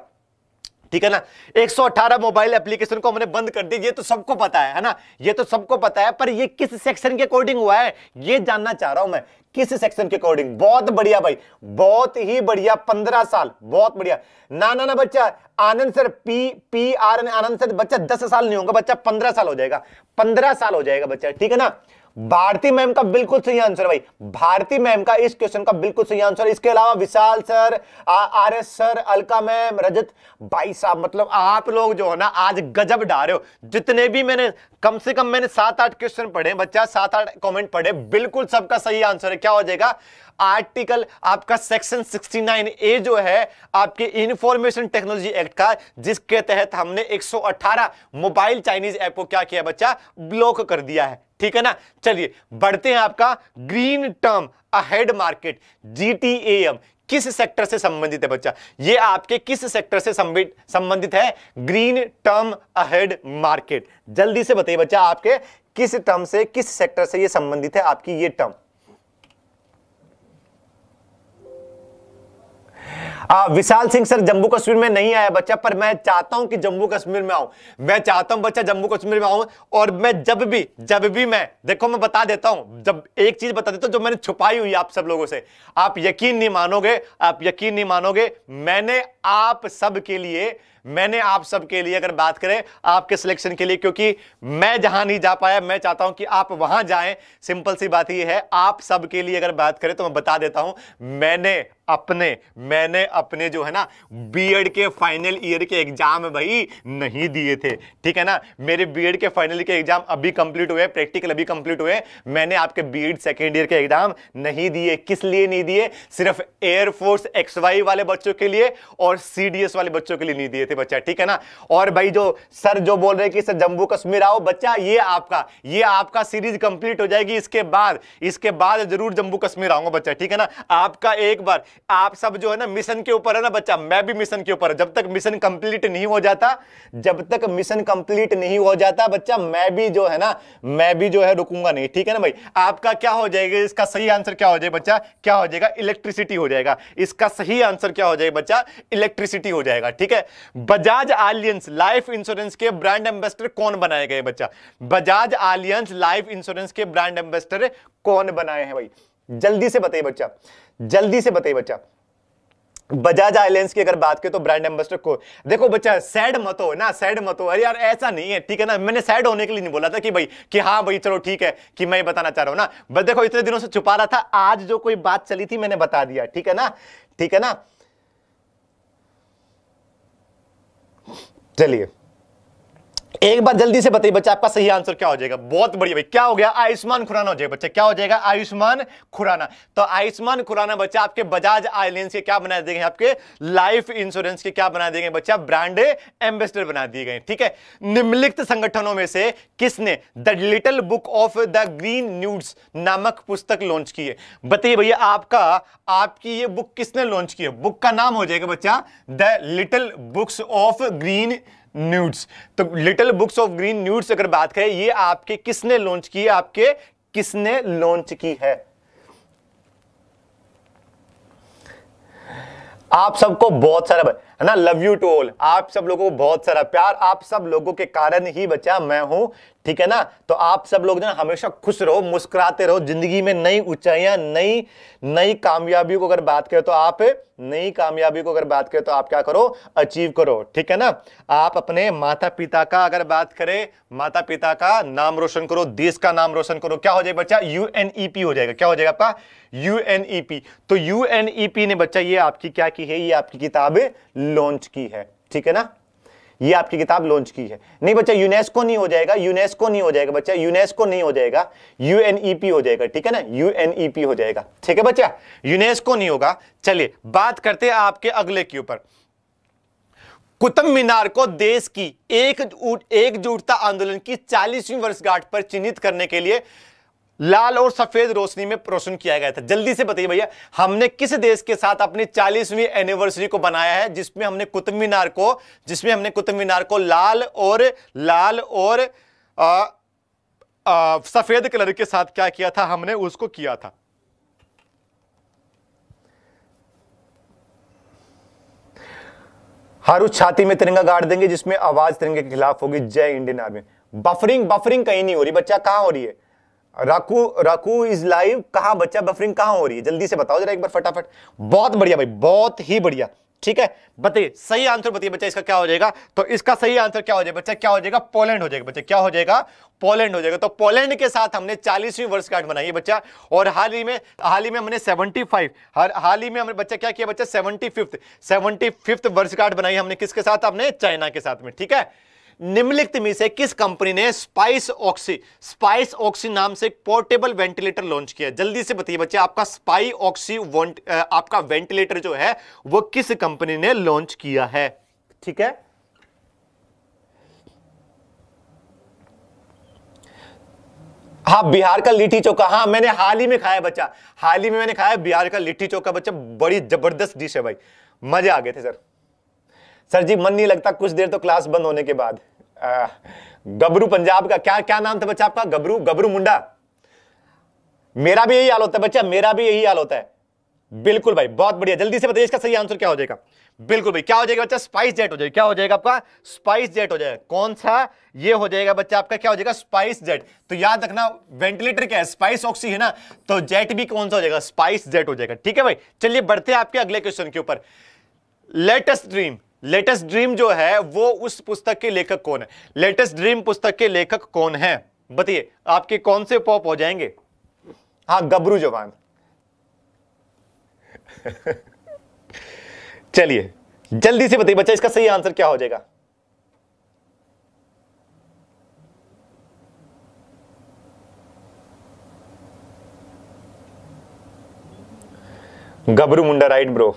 ठीक है ना 118 मोबाइल एप्लीकेशन को हमने बंद कर दी ये तो सबको पता है है ना ये तो सबको पता है पर ये किस सेक्शन के अकॉर्डिंग हुआ है ये जानना चाह रहा हूं मैं किस सेक्शन के अकॉर्डिंग बहुत बढ़िया भाई बहुत ही बढ़िया पंद्रह साल बहुत बढ़िया ना ना ना बच्चा Anand sir P P R Anand sir बच्चा दस साल नहीं होगा बच्चा पंद्रह साल हो जाएगा पंद्रह साल हो जाएगा बच्चा ठीक है ना भारती मैम का बिल्कुल सही आंसर भाई भारती मैम का इस क्वेश्चन का बिल्कुल सही आंसर इसके अलावा Vishal sir R S sir Alka ma'am Rajat भाई साहब मतलब आप लोग जो है ना आज गजब डाल रहे हो जितने भी मैंने कम से कम मैंने सात आठ क्वेश्चन पढ़े बच्चा सात आठ कमेंट पढ़े बिल्कुल सबका सही आंसर है क्या हो जाएगा आर्टिकल आपका सेक्शन 69 ए जो है आपके इंफॉर्मेशन टेक्नोलॉजी एक्ट का जिसके तहत हमने 118 मोबाइल चाइनीज ऐप को क्या किया बच्चा ब्लॉक कर दिया है ठीक है ना चलिए बढ़ते हैं आपका green term ahead market GTAM किस सेक्टर से संबंधित है बच्चा ये आपके किस सेक्टर से संबंधित है ग्रीन टर्म अहेड मार्केट जल्दी से बताइए बच्चा आपके किस टर्म से किस सेक्टर से ये संबंधित है आपकी ये टर्म आ, विशाल सिंह सर जम्मू कश्मीर में नहीं आया बच्चा पर मैं चाहता हूं कि जम्मू कश्मीर में आऊं मैं चाहता हूं बच्चा जम्मू कश्मीर में आऊं और मैं जब भी जब भी मैं देखो मैं बता देता हूं जब एक चीज बता देता हूं जो मैंने छुपाई हुई आप सब लोगों से आप यकीन नहीं मानोगे आप यकीन नहीं मानोगे मैंने आप सब के लिए मैंने आप सबके लिए अगर बात करें आपके सिलेक्शन के लिए क्योंकि मैं जहां नहीं जा पाया मैं चाहता हूं कि आप वहां जाएं सिंपल सी बात यह है आप सबके लिए अगर बात करें तो मैं बता देता हूं मैंने अपने मैंने अपने जो है ना बीएड के फाइनल ईयर के एग्जाम भाई नहीं दिए थे ठीक है ना मेरे बीएड के फाइनल के एग्जाम अभी कंप्लीट हुए प्रैक्टिकल अभी कंप्लीट हुए मैंने आपके बीएड सेकेंड ईयर के एग्जाम नहीं दिए किस लिए नहीं दिए सिर्फ एयरफोर्स एक्स वाई वाले बच्चों के लिए और सीडीएस वाले बच्चों के लिए नहीं दिए थे से बचा ठीक है ना और भाई जो सर जो बोल रहे कि सर जम्मू कश्मीर आओ बच्चा ये आपका ये आपका सीरीज कंप्लीट हो जाएगी इसके बाद इसके बाद जरूर जम्मू कश्मीर आऊंगा बच्चा ठीक है ना आपका एक बार आप सब जो है ना मिशन के ऊपर है ना बच्चा मैं भी मिशन के ऊपर जब तक मिशन कंप्लीट नहीं हो जाता जब तक मिशन कंप्लीट नहीं हो जाता बच्चा मैं भी जो है ना मैं भी जो है रुकूंगा नहीं ठीक है ना भाई आपका क्या हो जाएगा इसका सही आंसर क्या हो जाएगा बच्चा क्या हो जाएगा इलेक्ट्रिसिटी हो जाएगा इसका सही आंसर क्या हो जाएगा बच्चा इलेक्ट्रिसिटी हो जाएगा ठीक है बजाज आलियंस लाइफ इंश्योरेंस के ब्रांड एम्बेसडर कौन बनाए गए बच्चा बजाज आलियंस लाइफ इंश्योरेंस के ब्रांड एम्बेसडर कौन बनाए हैं भाई जल्दी से बताइए बच्चा जल्दी से बताइए बच्चा बजाज आइलैंड की अगर बात करें तो ब्रांड एम्बेस्टर को देखो बच्चा सैड मत हो ना सैड मत हो अरे यार ऐसा नहीं है ठीक है ना मैंने सैड होने के लिए नहीं बोला था कि भाई कि हाँ भाई चलो ठीक है कि मैं बताना चाह रहा हूं ना बस देखो इतने दिनों से छुपा रहा था आज जो कोई बात चली थी मैंने बता दिया ठीक है ना ठीक है ना चलिए एक बार जल्दी से बताइए बच्चा आपका सही आंसर क्या हो जाएगा बहुत बढ़िया भाई क्या हो गया आयुष्मान खुराना हो जाएगा बच्चा क्या हो जाएगा आयुष्मान खुराना तो आयुष्मान खुराना बच्चा आपके बजाज आयलेंस के क्या बना देंगे आपके लाइफ इंश्योरेंस के क्या बना देंगे बच्चा ब्रांड एम्बेसडर बना दिए गए ठीक है निम्नलिखित संगठनों में से किसने the little book of the green nudges नामक पुस्तक लॉन्च की है बताइए भैया आपका आपकी ये बुक किसने लॉन्च की है बुक का नाम हो जाएगा बच्चा the little books of green nudges तो little books of green nudges अगर बात करें ये आपके किसने लॉन्च की है आपके किसने लॉन्च की है आप सबको बहुत सारा है ना लव यू टू ऑल आप सब लोगों को बहुत सारा प्यार आप सब लोगों के कारण ही बचा मैं हूं ठीक है ना तो आप सब लोग जो हमेशा खुश रहो मुस्कुराते रहो जिंदगी में नई ऊंचाइयां नई नई कामयाबी को अगर बात करें तो आप नई कामयाबी को अगर बात करें तो आप क्या करो अचीव करो ठीक है ना आप अपने माता पिता का अगर बात करें माता पिता का नाम रोशन करो देश का नाम रोशन करो क्या हो जाएगा बच्चा यू एन ई पी हो जाएगा क्या हो जाएगा आपका यू एन ई पी तो यू एन ई पी ने बच्चा ये आपकी क्या की है ये आपकी किताब लॉन्च की है ठीक है ना ये आपकी किताब लॉन्च की है नहीं बच्चा यूनेस्को नहीं हो जाएगा यूनेस्को नहीं हो जाएगा बच्चा यूनेस्को नहीं हो जाएगा यूएनईपी हो जाएगा ठीक है ना यूएनईपी हो जाएगा ठीक है बच्चा यूनेस्को नहीं होगा चलिए बात करते हैं आपके अगले के ऊपर कुतुब मीनार को देश की एक एकजुटता आंदोलन की चालीसवीं वर्षगांठ पर चिन्हित करने के लिए लाल और सफेद रोशनी में रोशन किया गया था जल्दी से बताइए भैया हमने किस देश के साथ अपनी चालीसवीं एनिवर्सरी को बनाया है जिसमें हमने कुतुब मीनार को जिसमें हमने कुतुब मीनार को लाल और लाल और आ, आ, सफेद कलर के साथ क्या किया था हमने उसको किया था हर उस छाती में तिरंगा गाड़ देंगे जिसमें आवाज तिरंगे के खिलाफ होगी जय इंडियन आर्मी बफरिंग बफरिंग कहीं नहीं हो रही बच्चा कहां हो रही है राकू राकू इज लाइव कहाँ बच्चा बफरिंग कहाँ हो रही है जल्दी से बताओ जरा एक बार फटाफट बहुत बढ़िया भाई बहुत ही बढ़िया ठीक है बताइए सही आंसर बताइए बच्चा इसका क्या हो जाएगा तो इसका सही आंसर क्या हो जाएगा बच्चा क्या हो जाएगा पोलैंड हो जाएगा बच्चा क्या हो जाएगा पोलैंड हो जाएगा तो पोलैंड के साथ हमने चालीसवीं वर्षगांठ बनाई है बच्चा और हाल ही में हाल ही में हमने 75 हर हाल ही में हमने बच्चा क्या किया बच्चा सेवेंटी फिफ्थ सेवेंटी फिफ्थ वर्षगांठ बनाई हमने किसके साथ हमने चाइना के साथ में ठीक है निम्नलिखित में से किस कंपनी ने स्पाइस ऑक्सी स्पाइस ऑक्सी नाम से एक पोर्टेबल वेंटिलेटर लॉन्च किया जल्दी से बताइए बच्चे आपका स्पाई ऑक्सी आपका वेंटिलेटर जो है वो किस कंपनी ने लॉन्च किया है ठीक है हाँ बिहार का लिट्टी चौका हाँ मैंने हाल ही में खाया बच्चा हाल ही में मैंने खाया बिहार का लिट्टी चौका बच्चा बड़ी जबरदस्त डिश है भाई मजे आ गए थे सर सर जी मन नहीं लगता कुछ देर तो क्लास बंद होने के बाद गबरू पंजाब का क्या क्या नाम था बच्चा आपका गबरू गबरू मुंडा मेरा भी यही हाल होता है बच्चा मेरा भी यही हाल होता है बिल्कुल भाई बहुत बढ़िया जल्दी से बताइए इसका सही आंसर क्या हो जाएगा बिल्कुल भाई क्या हो जाएगा बच्चा स्पाइस जेट हो जाएगा क्या हो जाएगा आपका स्पाइस जेट हो जाएगा कौन सा ये हो जाएगा बच्चा आपका क्या हो जाएगा स्पाइस जेट तो याद रखना वेंटिलेटर क्या है स्पाइस ऑक्सी है ना तो जेट भी कौन सा हो जाएगा स्पाइस जेट हो जाएगा ठीक है भाई चलिए बढ़ते हैं आपके अगले क्वेश्चन के ऊपर लेटेस्ट ड्रीम लेटेस्ट ड्रीम जो है वो उस पुस्तक के लेखक कौन है लेटेस्ट ड्रीम पुस्तक के लेखक कौन है बताइए आपके कौन से पॉप हो जाएंगे हाँ गबरू जवान चलिए जल्दी से बताइए बच्चा इसका सही आंसर क्या हो जाएगा गबरू मुंडा राइट ब्रो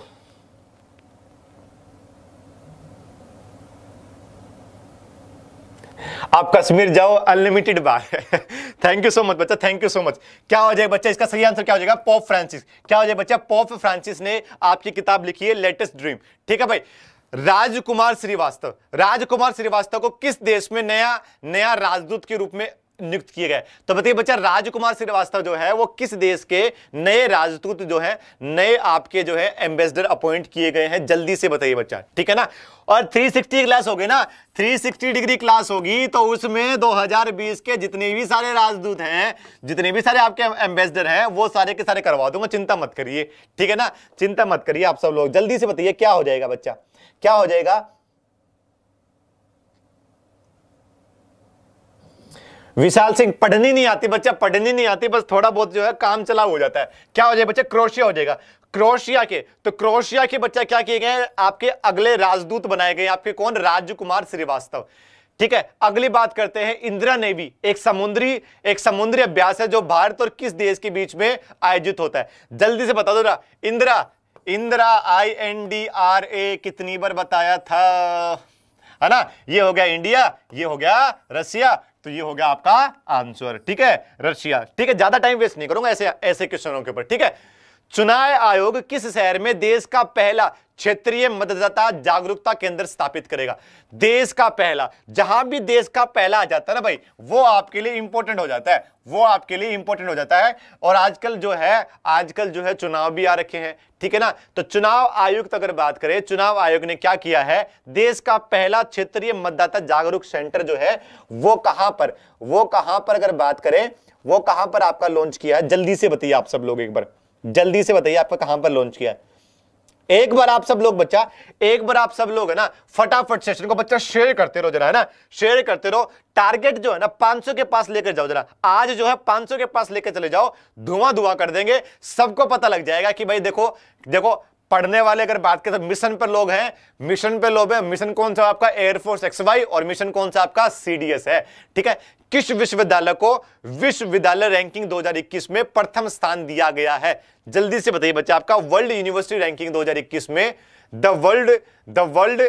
आप कश्मीर जाओ अनलिमिटेड बार थैंक यू सो मच बच्चा थैंक यू सो मच क्या हो जाएगा बच्चा इसका सही आंसर क्या हो जाएगा पॉप फ्रांसिस क्या हो जाएगा बच्चा पॉप फ्रांसिस ने आपकी किताब लिखी है लेटेस्ट ड्रीम ठीक है भाई राजकुमार श्रीवास्तव राजकुमार श्रीवास्तव को किस देश में नया नया राजदूत के रूप में नियुक्त किए गए तो बताइए बच्चा राजकुमार श्रीवास्तव जो है वो किस देश के नए राजदूत जो है नए आपके जो है एम्बेसडर अपॉइंट किए गए हैं जल्दी से बताइए बच्चा ठीक है ना और 360 क्लास हो गई ना 360 डिग्री क्लास होगी तो उसमें 2020 के जितने भी सारे राजदूत हैं जितने भी सारे आपके एम्बेसडर हैं वो सारे के सारे करवा दूंगा चिंता मत करिए ठीक है ना चिंता मत करिए आप सब लोग जल्दी से बताइए क्या हो जाएगा बच्चा क्या हो जाएगा विशाल सिंह पढ़नी नहीं आती बच्चा पढ़नी नहीं आती बस थोड़ा बहुत जो है काम चला हो जाता है क्या हो जाएगा बच्चा क्रोशिया हो जाएगा क्रोशिया के तो क्रोशिया के बच्चा क्या किए गए आपके अगले राजदूत बनाए गए आपके कौन राजकुमार श्रीवास्तव ठीक है अगली बात करते हैं इंदिरा नेवी एक समुद्री एक समुद्री अभ्यास है जो भारत और किस देश के बीच में आयोजित होता है जल्दी से बता दो ना Indira Indira I N D R A कितनी बार बताया था है ना ये हो गया इंडिया ये हो गया रसिया तो ये होगा आपका आंसर ठीक है रशिया ठीक है ज्यादा टाइम वेस्ट नहीं करूंगा ऐसे ऐसे क्वेश्चनों के ऊपर ठीक है चुनाव आयोग किस शहर में देश का पहला क्षेत्रीय मतदाता जागरूकता केंद्र स्थापित करेगा देश का पहला जहां भी देश का पहला आ जाता है ना भाई वो आपके लिए इंपॉर्टेंट हो जाता है वो आपके लिए इंपॉर्टेंट हो जाता है और आजकल जो है आजकल जो है चुनाव भी आ रखे हैं ठीक है ना तो चुनाव आयुक्त अगर बात करें चुनाव आयोग ने क्या किया है देश का पहला क्षेत्रीय मतदाता जागरूक सेंटर जो है वो कहां पर वो कहां पर अगर बात करें वो कहां पर आपका लॉन्च किया है जल्दी से बताइए आप सब लोग एक बार जल्दी से बताइए आपका कहां पर लॉन्च किया है एक बार आप सब लोग बच्चा एक बार आप सब लोग है ना फटाफट सेशन को बच्चा शेयर करते रहो जरा है ना शेयर करते रहो टारगेट जो है ना 500 के पास लेकर जाओ जरा आज जो है 500 के पास लेकर चले जाओ धुआं धुआं कर देंगे सबको पता लग जाएगा कि भाई देखो देखो पढ़ने वाले अगर बात करें तो मिशन पर लोग हैं मिशन पर लोग हैं मिशन कौन सा आपका एयरफोर्स वाई और मिशन कौन सा आपका सीडीएस है ठीक है किस विश्वविद्यालय को विश्वविद्यालय रैंकिंग 2021 में प्रथम स्थान दिया गया है जल्दी से बताइए बच्चे आपका वर्ल्ड यूनिवर्सिटी रैंकिंग 2021 में the world the world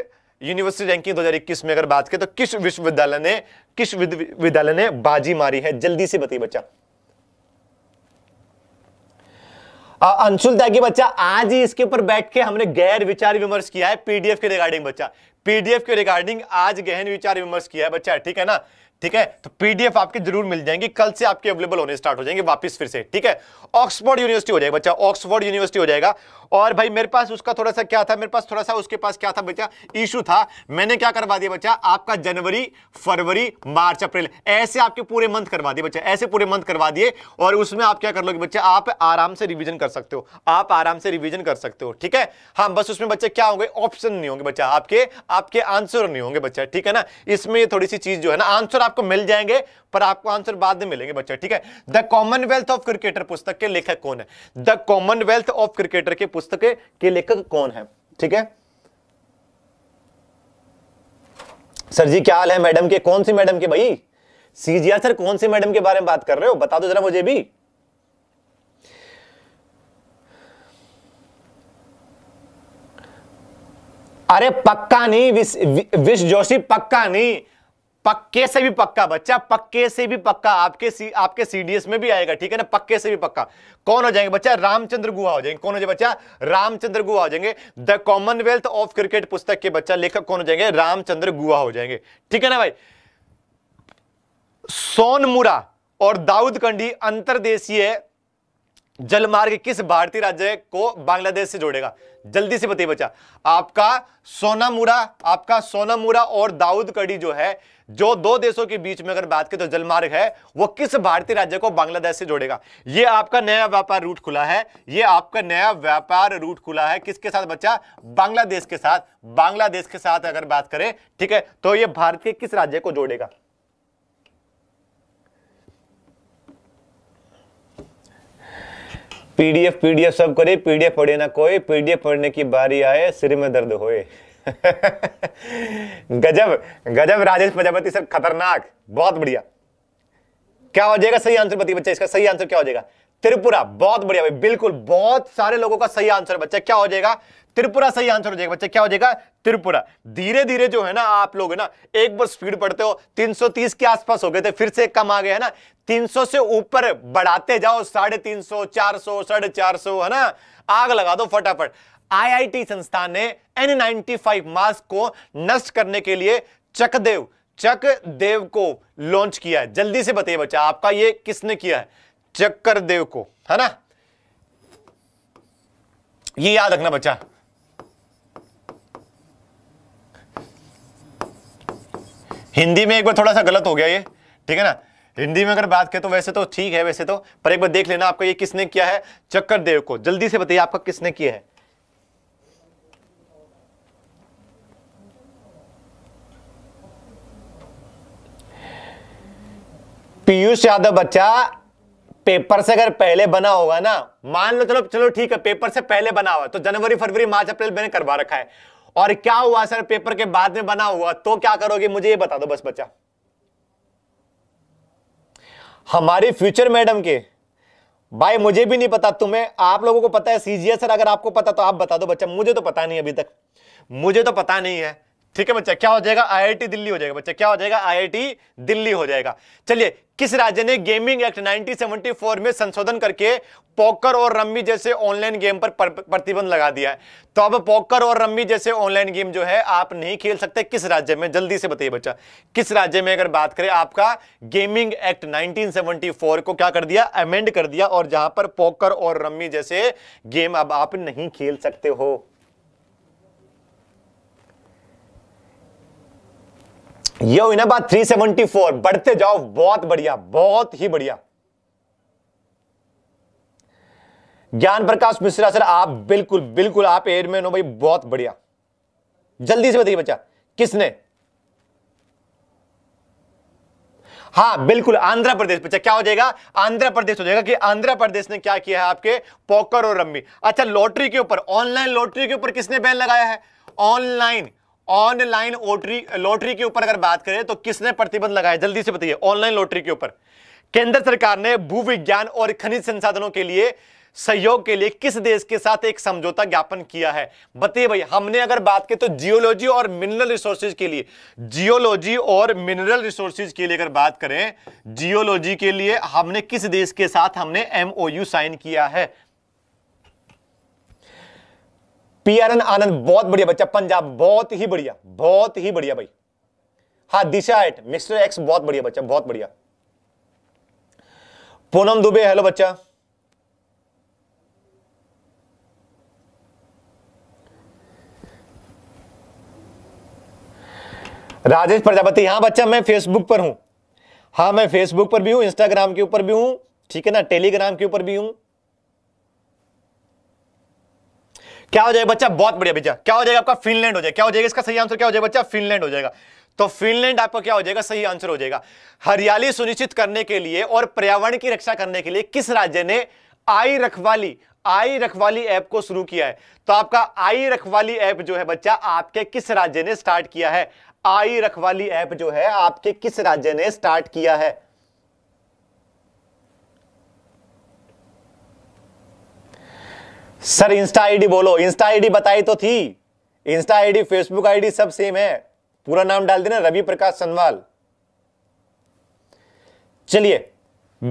university ranking 2021 में अगर बात करें तो किस विश्वविद्यालय ने किस विद्यालय ने बाजी मारी है जल्दी से बताइए बच्चा अंशुल त्यागी बच्चा आज ही इसके ऊपर बैठ के हमने गैर विचार विमर्श किया है पीडीएफ के रिगार्डिंग बच्चा पीडीएफ के रिगार्डिंग आज गहन विचार विमर्श किया है बच्चा ठीक है ना ठीक है तो पीडीएफ आपके जरूर मिल जाएंगे कल से आपके अवेलेबल होने स्टार्ट हो जाएंगे वापस फिर से ठीक है ऑक्सफोर्ड यूनिवर्सिटी हो जाएगा बच्चा ऑक्सफोर्ड यूनिवर्सिटी हो जाएगा और भाई मेरे पास उसका थोड़ा सा क्या था मेरे पास थोड़ा सा उसके पास क्या था बच्चा इशू था मैंने क्या करवा दिया बच्चा आपका जनवरी फरवरी मार्च अप्रैल ऐसे आपके पूरे मंथ करवा दिए बच्चा ऐसे पूरे मंथ करवा दिए और उसमें आप क्या कर लोगे बच्चा आप आराम से रिविजन कर सकते हो आप आराम से रिविजन कर सकते हो ठीक है हाँ बस उसमें बच्चे क्या होंगे ऑप्शन नहीं होंगे बच्चा आपके आपके आंसर नहीं होंगे बच्चा ठीक है ना इसमें थोड़ी सी चीज जो है ना आंसर आपको मिल जाएंगे पर आपको आंसर बाद में मिलेंगे बच्चा ठीक है द कॉमनवेल्थ ऑफ क्रिकेटर पुस्तक के लेखक कौन है द कॉमनवेल्थ ऑफ क्रिकेटर के पुस्तक पुस्तक के लेखक कौन है ठीक है सर जी क्या हाल है मैडम के कौन सी मैडम के भाई सीजीआर सर कौन सी मैडम के बारे में बात कर रहे हो बता दो जरा मुझे भी अरे पक्का नहीं विश, विश जोशी पक्का नहीं पक्के से भी पक्का बच्चा पक्के से भी पक्का आपके सी, आपके सीडीएस में भी आएगा ठीक है ना पक्के से भी पक्का कौन हो जाएंगे बच्चा रामचंद्र गुहा हो जाएंगे कौन हो जाए बच्चा रामचंद्र गुहा हो जाएंगे द कॉमनवेल्थ ऑफ क्रिकेट पुस्तक के बच्चा लेखक कौन हो जाएंगे रामचंद्र गुहा हो जाएंगे ठीक है ना भाई सोनमुरा और दाऊद कंडी अंतरदेशीय जलमार्ग किस भारतीय राज्य को बांग्लादेश से जोड़ेगा जल्दी से बताइए बच्चा आपका सोनामुरा आपका सोनामुरा और दाऊद कड़ी जो है जो दो देशों के बीच में अगर बात करें तो जलमार्ग है वो किस भारतीय राज्य को बांग्लादेश से जोड़ेगा ये आपका नया व्यापार रूट खुला है ये आपका नया व्यापार रूट खुला है किसके साथ बच्चा बांग्लादेश के साथ बांग्लादेश के साथ अगर बात करें ठीक है तो ये भारतीय किस राज्य को जोड़ेगा पीडीएफ पीडीएफ सब करे पीडीएफ पढ़े ना कोई पीडीएफ पढ़ने की बारी आए सिर में दर्द होए गजब गजब राजेश प्रजापति सर खतरनाक बहुत बढ़िया क्या हो जाएगा सही आंसर बताइए बच्चा इसका सही आंसर क्या हो जाएगा त्रिपुरा बहुत बढ़िया भाई बिल्कुल बहुत सारे लोगों का सही आंसर बच्चा क्या हो जाएगा त्रिपुरा सही आंसर हो जाएगा बच्चे क्या हो जाएगा त्रिपुरा धीरे धीरे जो है ना आप लोग है ना एक बार स्पीड पढ़ते हो 330 के आसपास हो गए थे फिर से कम आ गए है ना 300 से ऊपर बढ़ाते जाओ साढ़े तीन सौ चार सौ साढ़े चार सौ है ना आग लगा दो फटाफट आईआईटी संस्थान ने एन नाइनटी फाइव मास्क को नष्ट करने के लिए चकदेव चकदेव को लॉन्च किया है जल्दी से बताइए बच्चा आपका ये किसने किया है चक्कर देव को है ना ये याद रखना बच्चा हिंदी में एक बार थोड़ा सा गलत हो गया ये ठीक है ना हिंदी में अगर बात करें तो वैसे तो ठीक है वैसे तो पर एक बार देख लेना आपका ये किसने किया है चक्कर देव को जल्दी से बताइए आपका किसने किया है पीयूष यादव बच्चा पेपर से अगर पहले बना होगा ना मान लो चलो चलो ठीक है पेपर से पहले बना हुआ तो जनवरी फरवरी मार्च अप्रैल मैंने करवा रखा है और क्या हुआ सर पेपर के बाद में बना हुआ तो क्या करोगे मुझे ये बता दो बस बच्चा हमारी फ्यूचर मैडम के भाई मुझे भी नहीं पता तुम्हें आप लोगों को पता है सीजीएस सर अगर आपको पता तो आप बता दो बच्चा मुझे तो पता नहीं अभी तक मुझे तो पता नहीं है ठीक है बच्चा क्या हो जाएगा आईआईटी दिल्ली हो जाएगा बच्चा क्या हो जाएगा आईआईटी दिल्ली हो जाएगा चलिए किस राज्य ने गेमिंग एक्ट 1974 में संशोधन करके पोकर और रम्मी जैसे ऑनलाइन गेम पर प्रतिबंध लगा दिया है तो अब पोकर और रम्मी जैसे ऑनलाइन गेम जो है आप नहीं खेल सकते किस राज्य में जल्दी से बताइए बच्चा किस राज्य में अगर बात करें आपका गेमिंग एक्ट 1974 को क्या कर दिया अमेंड कर दिया और जहां पर पोकर और रम्मी जैसे गेम अब आप नहीं खेल सकते हो ये हुई ना बात 374 बढ़ते जाओ बहुत बढ़िया बहुत ही बढ़िया ज्ञान प्रकाश मिश्रा सर आप बिल्कुल बिल्कुल आप एयर में हो भाई बहुत बढ़िया जल्दी से बताइए बच्चा किसने हाँ बिल्कुल आंध्र प्रदेश बच्चा क्या हो जाएगा आंध्र प्रदेश हो जाएगा कि आंध्र प्रदेश ने क्या किया है आपके पोकर और रम्मी अच्छा लॉटरी के ऊपर ऑनलाइन लॉटरी के ऊपर किसने बैन लगाया है ऑनलाइन ऑनलाइन लॉटरी लॉटरी के ऊपर अगर बात करें तो किसने प्रतिबंध लगाया जल्दी से बताइए ऑनलाइन लॉटरी के ऊपर केंद्र सरकार ने भू विज्ञान और खनिज संसाधनों के लिए सहयोग के लिए किस देश के साथ एक समझौता ज्ञापन किया है बताइए भाई हमने अगर बात की तो जियोलॉजी और मिनरल रिसोर्सेज के लिए जियोलॉजी और मिनरल रिसोर्सेज के लिए अगर बात करें जियोलॉजी के लिए हमने किस देश के साथ हमने एमओयू साइन किया है पीआरएन आनंद बहुत बढ़िया बच्चा पंजाब बहुत ही बढ़िया बहुत ही बढ़िया भाई हाँ दिशा एट मिस्टर एक्स बहुत बढ़िया बच्चा बहुत बढ़िया पूनम दुबे हेलो बच्चा राजेश प्रजापति हाँ बच्चा मैं फेसबुक पर हूं हाँ मैं फेसबुक पर भी हूं इंस्टाग्राम के ऊपर भी हूं ठीक है ना टेलीग्राम के ऊपर भी हूं क्या हो जाएगा बच्चा बहुत बढ़िया भैया क्या हो जाएगा आपका फिनलैंड हो जाएगा क्या हो जाएगा इसका सही आंसर क्या हो जाएगा बच्चा फिनलैंड हो जाएगा तो फिनलैंड आपका क्या हो जाएगा सही आंसर हो जाएगा हरियाली सुनिश्चित करने के लिए और पर्यावरण की रक्षा करने के लिए किस राज्य ने आई रखवाली आई रखवाली ऐप को शुरू किया है तो आपका आई रखवाली ऐप जो है बच्चा आपके किस राज्य ने स्टार्ट किया है आई रखवाली ऐप जो है आपके किस राज्य ने स्टार्ट किया है सर इंस्टा आईडी बोलो इंस्टा आईडी बताई तो थी इंस्टा आईडी फेसबुक आईडी सब सेम है पूरा नाम डाल देना रवि प्रकाश सनवाल चलिए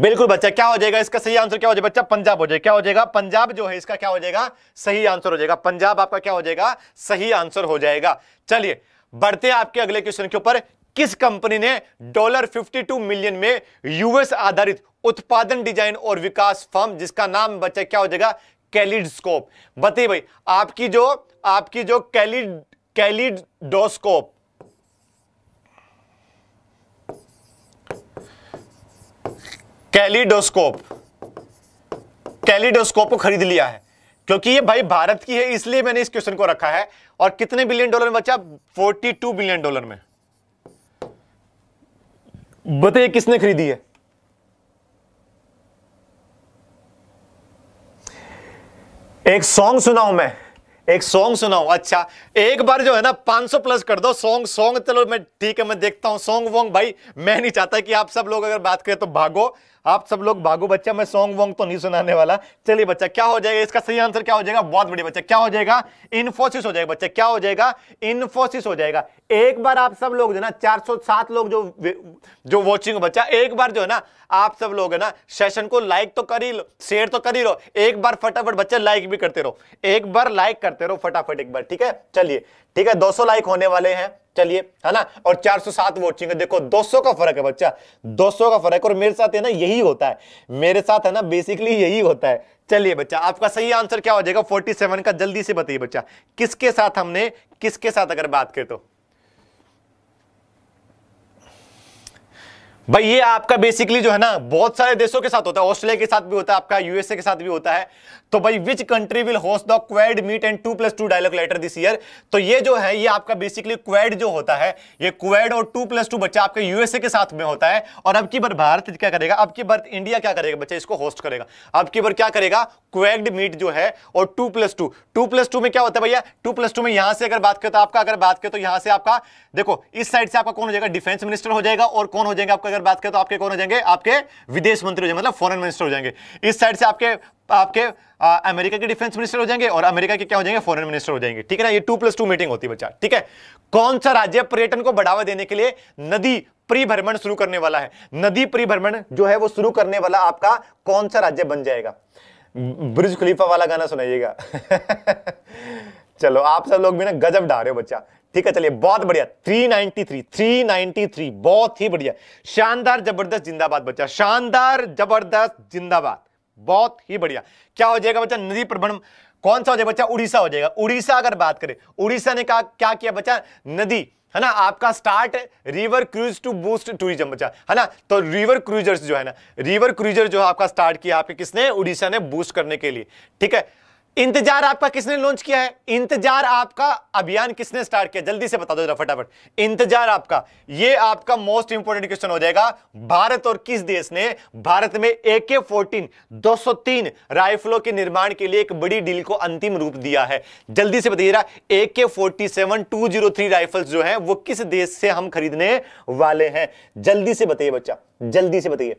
बिल्कुल बच्चा क्या हो जाएगा इसका सही आंसर क्या हो जाएगा बच्चा पंजाब हो जाएगा क्या हो जाएगा पंजाब जो है इसका क्या हो जाएगा सही आंसर हो जाएगा पंजाब आपका क्या हो जाएगा सही आंसर हो जाएगा चलिए बढ़ते हैं आपके अगले क्वेश्चन के ऊपर किस कंपनी ने डॉलर 52 मिलियन में यूएस आधारित उत्पादन डिजाइन और विकास फर्म जिसका नाम बच्चा क्या हो जाएगा कैलिडस्कोप बताइए भाई आपकी जो आपकी जो कैलिड कैलिडोस्कोप कैलिडोस्कोप कैलिडोस्कोप को खरीद लिया है क्योंकि ये भाई भारत की है इसलिए मैंने इस क्वेश्चन को रखा है और कितने बिलियन डॉलर में बचा 42 बिलियन डॉलर में बताइए किसने खरीदी है एक सॉन्ग सुनाऊ मैं एक सॉन्ग सुनाऊ अच्छा एक बार जो है ना 500 प्लस कर दो सॉन्ग सॉन्ग चलो मैं ठीक है मैं देखता हूं सॉन्ग वोंग भाई मैं नहीं चाहता कि आप सब लोग अगर बात करें तो भागो आप सब लोग भागो बच्चा मैं सॉन्ग वॉन्ग तो नहीं सुनाने वाला चलिए बच्चा क्या हो जाएगा इसका सही आंसर क्या हो जाएगा बहुत बढ़िया बच्चा क्या हो जाएगा इन्फोसिस हो जाएगा बच्चा क्या हो जाएगा इन्फोसिस हो जाएगा एक बार आप सब लोग जो ना 407 लोग जो जो वॉचिंग बच्चा एक बार जो है ना आप सब लोग है ना सेशन को लाइक तो कर ही लो शेयर तो कर ही रहो एक बार फटाफट बच्चा लाइक भी करते रहो एक बार लाइक करते रहो फटाफट एक बार ठीक है चलिए ठीक है दो लाइक होने वाले हैं चलिए है ना और 407 वोट चाहिए देखो 200 का फर्क है बच्चा 200 का फर्क और मेरे साथ है ना यही होता है मेरे साथ है ना बेसिकली यही होता है चलिए बच्चा आपका सही आंसर क्या हो जाएगा 47 का जल्दी से बताइए बच्चा किसके साथ हमने किसके साथ अगर बात करें तो भाई ये आपका बेसिकली जो है ना बहुत सारे देशों के साथ होता है ऑस्ट्रेलिया के साथ भी होता है आपका यूएसए के साथ भी होता है तो भाई which country will host the Quad meet and two plus two dialogue later this year तो ये जो है ये आपका बेसिकली क्वेड जो होता है ये क्वेड और टू प्लस टू बच्चा आपके यूएसए के साथ में होता है और अब की बार भारत क्या करेगा अब की बार इंडिया क्या करेगा बच्चा इसको होस्ट करेगा अब की बार क्या करेगा क्वेड मीट जो है और two plus two two plus two में क्या होता है भैया टू प्लस टू में यहां से अगर बात करें तो आपका अगर बात करें तो यहां से आपका देखो इस साइड से आपका कौन हो जाएगा डिफेंस मिनिस्टर हो जाएगा और कौन हो जाएगा आपका अगर बात करें तो आपके कौन हो जाएंगे आपके विदेश मंत्री हो जाएंगे मतलब फॉरेन मिनिस्टर हो जाएंगे इस साइड से आपके आपके आ, अमेरिका के डिफेंस मिनिस्टर हो जाएंगे और अमेरिका के क्या हो जाएंगे फॉरेन मिनिस्टर हो जाएंगे ठीक है ना ये टू प्लस टू मीटिंग होती है बच्चा ठीक है कौन सा राज्य पर्यटन को बढ़ावा देने के लिए नदी परिभ्रमण शुरू करने वाला है नदी परिभ्रमण जो है वो शुरू करने वाला आपका कौन सा राज्य बन जाएगा ब्रिज खलीफा वाला गाना सुनाइएगा चलो आप सब लोग भी ना गजब डाल रहे हो बच्चा ठीक है चलिए बहुत बढ़िया 393 393 बहुत ही बढ़िया शानदार जबरदस्त जिंदाबाद बच्चा शानदार जबरदस्त जिंदाबाद बहुत ही बढ़िया क्या हो जाएगा बच्चा नदी प्रबंधन कौन सा हो जाएगा बच्चा उड़ीसा हो जाएगा उड़ीसा अगर बात करें उड़ीसा ने कहा क्या किया बच्चा नदी है ना आपका start river cruise to boost tourism बच्चा है ना तो रिवर क्रूजर्स जो है ना रिवर क्रूजर जो है आपका स्टार्ट किया आपके किसने उड़ीसा ने बूस्ट करने के लिए ठीक है इंतजार आपका किसने लॉन्च किया है इंतजार आपका अभियान किसने स्टार्ट किया जल्दी से बता दो जरा फटाफट इंतजार आपका ये आपका मोस्ट इंपोर्टेंट क्वेश्चन हो जाएगा भारत और किस देश ने भारत में ए के फोर्टीन दो राइफलों के निर्माण के लिए एक बड़ी डील को अंतिम रूप दिया है जल्दी से बताइए A K forty seven two zero three rifles जो है वो किस देश से हम खरीदने वाले हैं जल्दी से बताइए बच्चा जल्दी से बताइए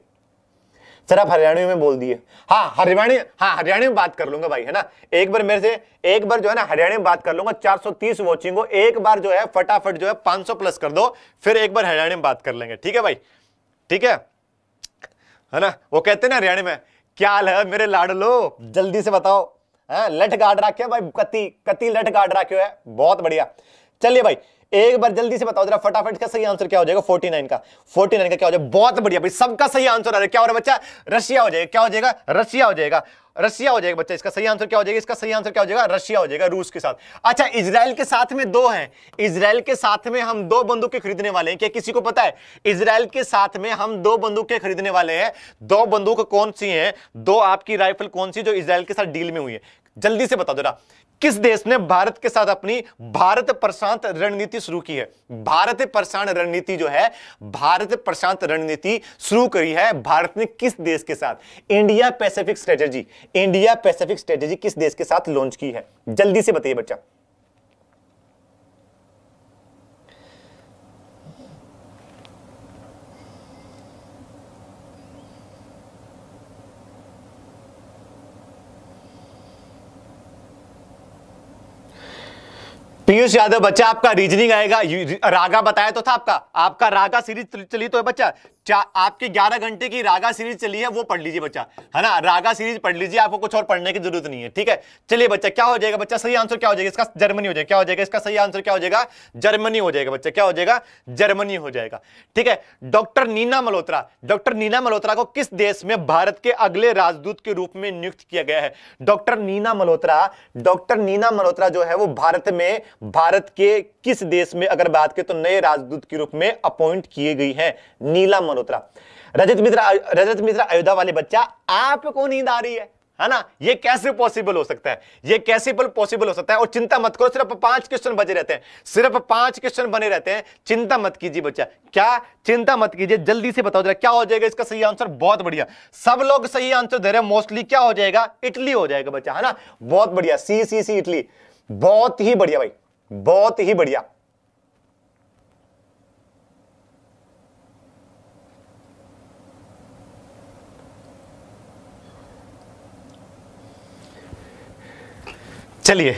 सर आप हरियाणवी में बोल दिए हाँ हरियाणी हाँ हरियाणा में बात कर लूंगा भाई है ना एक बार मेरे से एक बार जो है ना हरियाणा में बात कर लूंगा 430 वॉचिंग को एक बार जो है फटाफट जो है 500 प्लस कर दो फिर एक बार हरियाणा में बात कर लेंगे ठीक है भाई ठीक है है ना वो कहते ना हरियाणा में क्या हाल है मेरे लाडलो जल्दी से बताओ हाँ, है लठ गाड़ रखे भाई कति कति लठ गाड़ रखे है बहुत बढ़िया चलिए भाई एक बार जल्दी से बताओ जरा फटाफट का सही आंसर क्या हो जाएगा 49 का 49 का क्या हो जाएगा बहुत बढ़िया भाई सबका सही आंसर आ रहा है क्या हो रहा है बच्चा रशिया हो जाएगा क्या हो जाएगा रशिया हो जाएगा रशिया हो जाएगा बच्चा इसका सही आंसर क्या हो जाएगा इसका सही आंसर क्या हो जाएगा रशिया हो जाएगा रूस के साथ अच्छा इसराइल के साथ में दो हैं इसराइल के साथ में हम दो बंदूकें खरीदने वाले हैं क्या किसी को पता है इसराइल के साथ में हम दो बंदूकें खरीदने वाले हैं दो बंदूक कौन सी हैं दो आपकी राइफल कौन सी जो इसराइल के साथ डील में हुई है जल्दी से बता दो ना किस देश ने भारत के साथ अपनी भारत प्रशांत रणनीति शुरू की है भारत प्रशांत रणनीति जो है भारत प्रशांत रणनीति शुरू करी है भारत ने किस देश के साथ India Pacific strategy India Pacific strategy किस देश के साथ लॉन्च की है जल्दी से बताइए बच्चा पीयूष यादव बच्चा आपका रीजनिंग आएगा रागा बताया तो था आपका आपका रागा सीरीज चली तो है बच्चा आपकी 11 घंटे की रागा सीरीज चली है वो पढ़ लीजिए बच्चा है ना रागा सीरीज पढ़ लीजिए आपको कुछ और पढ़ने की जरूरत नहीं है ठीक है चलिए बच्चा क्या हो जाएगा बच्चा सही आंसर क्या हो जाएगा इसका जर्मनी हो जाएगा क्या हो जाएगा इसका सही आंसर क्या हो जाएगा जर्मनी हो जाएगा बच्चा क्या हो जाएगा जर्मनी हो जाएगा ठीक है डॉक्टर नीना मल्होत्रा डॉक्टर नीना मल्होत्रा को किस देश में भारत के अगले राजदूत के रूप में नियुक्त किया गया है डॉक्टर नीना मल्होत्रा डॉक्टर नीना मल्होत्रा जो है वो भारत में भारत के किस देश में अगर बात करें तो नए राजदूत के रूप में अपॉइंट किए गई है नीला मल्होत्रा रजत मित्र रजत मित्र अयोध्या वाले बच्चा आपको नींद आ रही है है ना ये कैसे पॉसिबल हो सकता है ये कैसे पॉसिबल हो सकता है और चिंता मत करो सिर्फ पांच क्वेश्चन बचे रहते हैं सिर्फ पांच क्वेश्चन बने रहते हैं चिंता मत कीजिए बच्चा क्या चिंता मत कीजिए जल्दी से बताओ जरा क्या हो जाएगा इसका सही आंसर बहुत बढ़िया सब लोग सही आंसर दे रहे हैं मोस्टली क्या हो जाएगा इटली हो जाएगा बच्चा है ना बहुत बढ़िया सी सी सी इटली बहुत ही बढ़िया भाई बहुत ही बढ़िया चलिए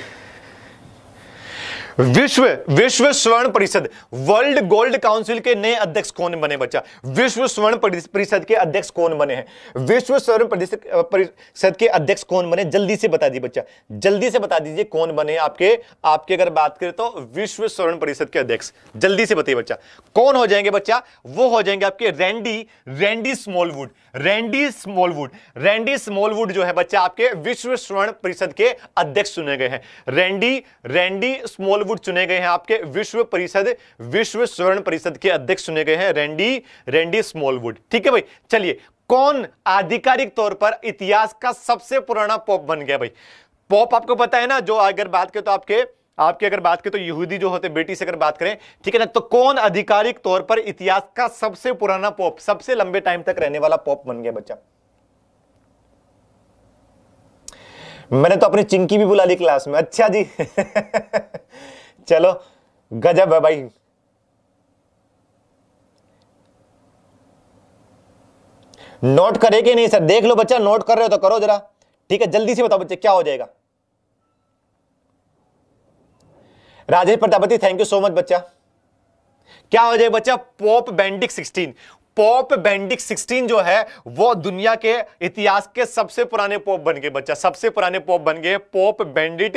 विश्व विश्व स्वर्ण परिषद वर्ल्ड गोल्ड काउंसिल के नए अध्यक्ष कौन बने बच्चा विश्व स्वर्ण परिषद के अध्यक्ष कौन बने हैं विश्व स्वर्ण परिषद के अध्यक्ष कौन बने जल्दी से बता दीजिए बच्चा जल्दी से बता दीजिए कौन बने आपके आपके अगर बात करें तो विश्व स्वर्ण परिषद के अध्यक्ष जल्दी से बताइए बच्चा कौन हो जाएंगे बच्चा वो हो जाएंगे आपके Randy Randy Smallwood Randy Smallwood Randy Smallwood जो है बच्चा आपके विश्व स्वर्ण परिषद के अध्यक्ष चुने गए हैं रैंडी रैंडी स्मॉल वुड चुने गए हैं आपके विश्व परिषद विश्व स्वर्ण परिषद के अध्यक्ष चुने गए हैं रेंडी रेंडी स्मॉलवुड ठीक है भाई चलिए कौन आधिकारिक तौर पर इतिहास का सबसे पुराना पॉप बन गया भाई पॉप आपको पता है ना जो अगर बात करें तो आपके आपकी अगर बात करें तो यहूदी जो होते बेटी से अगर बात करें ठीक है ना तो कौन आधिकारिक तौर पर इतिहास का सबसे पुराना पॉप सबसे लंबे टाइम तक रहने वाला पॉप बन गया बच्चा मैंने तो अपनी चिंकी भी बुला ली क्लास में अच्छा जी चलो गजब है भाई नोट करे कि नहीं सर देख लो बच्चा नोट कर रहे हो तो करो जरा ठीक है जल्दी से बताओ बच्चे क्या हो जाएगा Rajesh Pratapati thank you so much बच्चा क्या हो जाएगा बच्चा pop bandic sixteen pop bandic 16 जो है वो दुनिया के इतिहास के सबसे पुराने पॉप बन गए बच्चा सबसे पुराने पॉप बन गए पॉप बैंडिट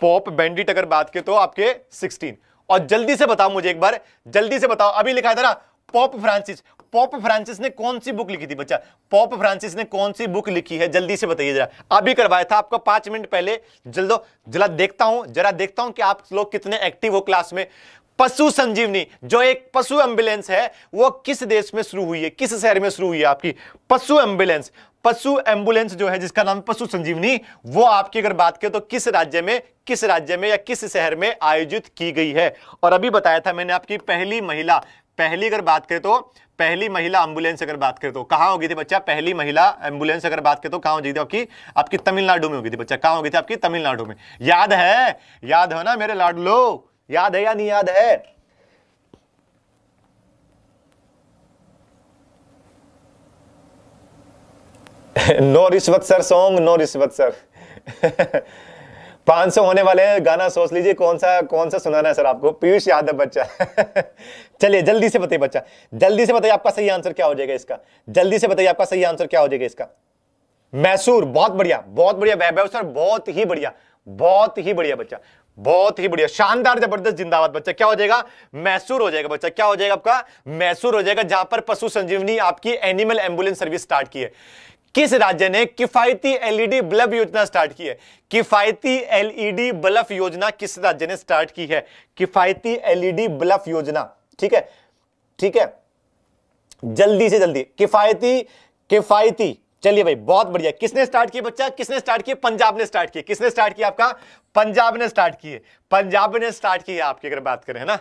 पॉप बैंडिट अगर बात के तो आपके 16 और जल्दी से बताओ मुझे एक बार जल्दी से बताओ अभी लिखा था ना पॉप फ्रांसिस पॉप फ्रांसिस ने कौन सी बुक लिखी थी बच्चा पॉप फ्रांसिस ने कौन सी बुक लिखी है जल्दी से बताइए जरा अभी करवाया था आपको पांच मिनट पहले जल्दो जरा देखता हूं जरा देखता हूं कि आप लोग कितने एक्टिव हो क्लास में पशु संजीवनी जो एक पशु एम्बुलेंस है वो किस देश में शुरू हुई है किस शहर में शुरू हुई है आपकी पशु एम्बुलेंस पशु एम्बुलेंस जो है जिसका नाम पशु संजीवनी वो आपकी अगर बात करें तो किस राज्य में किस राज्य में या किस शहर में आयोजित की गई है और अभी बताया था मैंने आपकी पहली महिला पहली अगर बात करें तो पहली महिला एम्बुलेंस अगर बात करें तो कहां होगी थी बच्चा पहली महिला एम्बुलेंस अगर बात करें तो हो गई थी आपकी आपकी तमिलनाडु में होगी थी बच्चा कहां होगी थी आपकी तमिलनाडु में याद है याद हो ना मेरे लाडलो याद है या नहीं याद है नो रिश्वत सर सॉन्ग नो रिश्वत सर पांच सौ होने वाले हैं गाना सोच लीजिए कौन सा कौन सा सुनाना है सर आपको पीयूष यादव बच्चा चलिए जल्दी से बताइए बच्चा जल्दी से बताइए आपका सही आंसर क्या हो जाएगा इसका जल्दी से बताइए आपका सही आंसर क्या हो जाएगा इसका मैसूर बहुत बढ़िया बहुत बढ़िया वैभव सर बहुत ही बढ़िया बहुत ही बढ़िया बच्चा बहुत ही बढ़िया शानदार जबरदस्त जिंदाबाद बच्चा क्या हो जाएगा मैसूर हो जाएगा बच्चा क्या हो जाएगा आपका मैसूर हो जाएगा जहां पर पशु संजीवनी आपकी एनिमल एम्बुलेंस सर्विस स्टार्ट की है किस राज्य ने किफायती एलईडी बल्ब योजना स्टार्ट की है किफायती एलईडी बल्ब योजना किस राज्य ने स्टार्ट की है किफायती एलईडी बल्ब योजना ठीक है ठीक है जल्दी से जल्दी किफायती किफायती चलिए भाई बहुत बढ़िया किसने स्टार्ट किया बच्चा किसने स्टार्ट किया पंजाब ने स्टार्ट किया किसने स्टार्ट किया आपका पंजाब ने स्टार्ट किए पंजाब ने स्टार्ट किया आपकी अगर बात करें है ना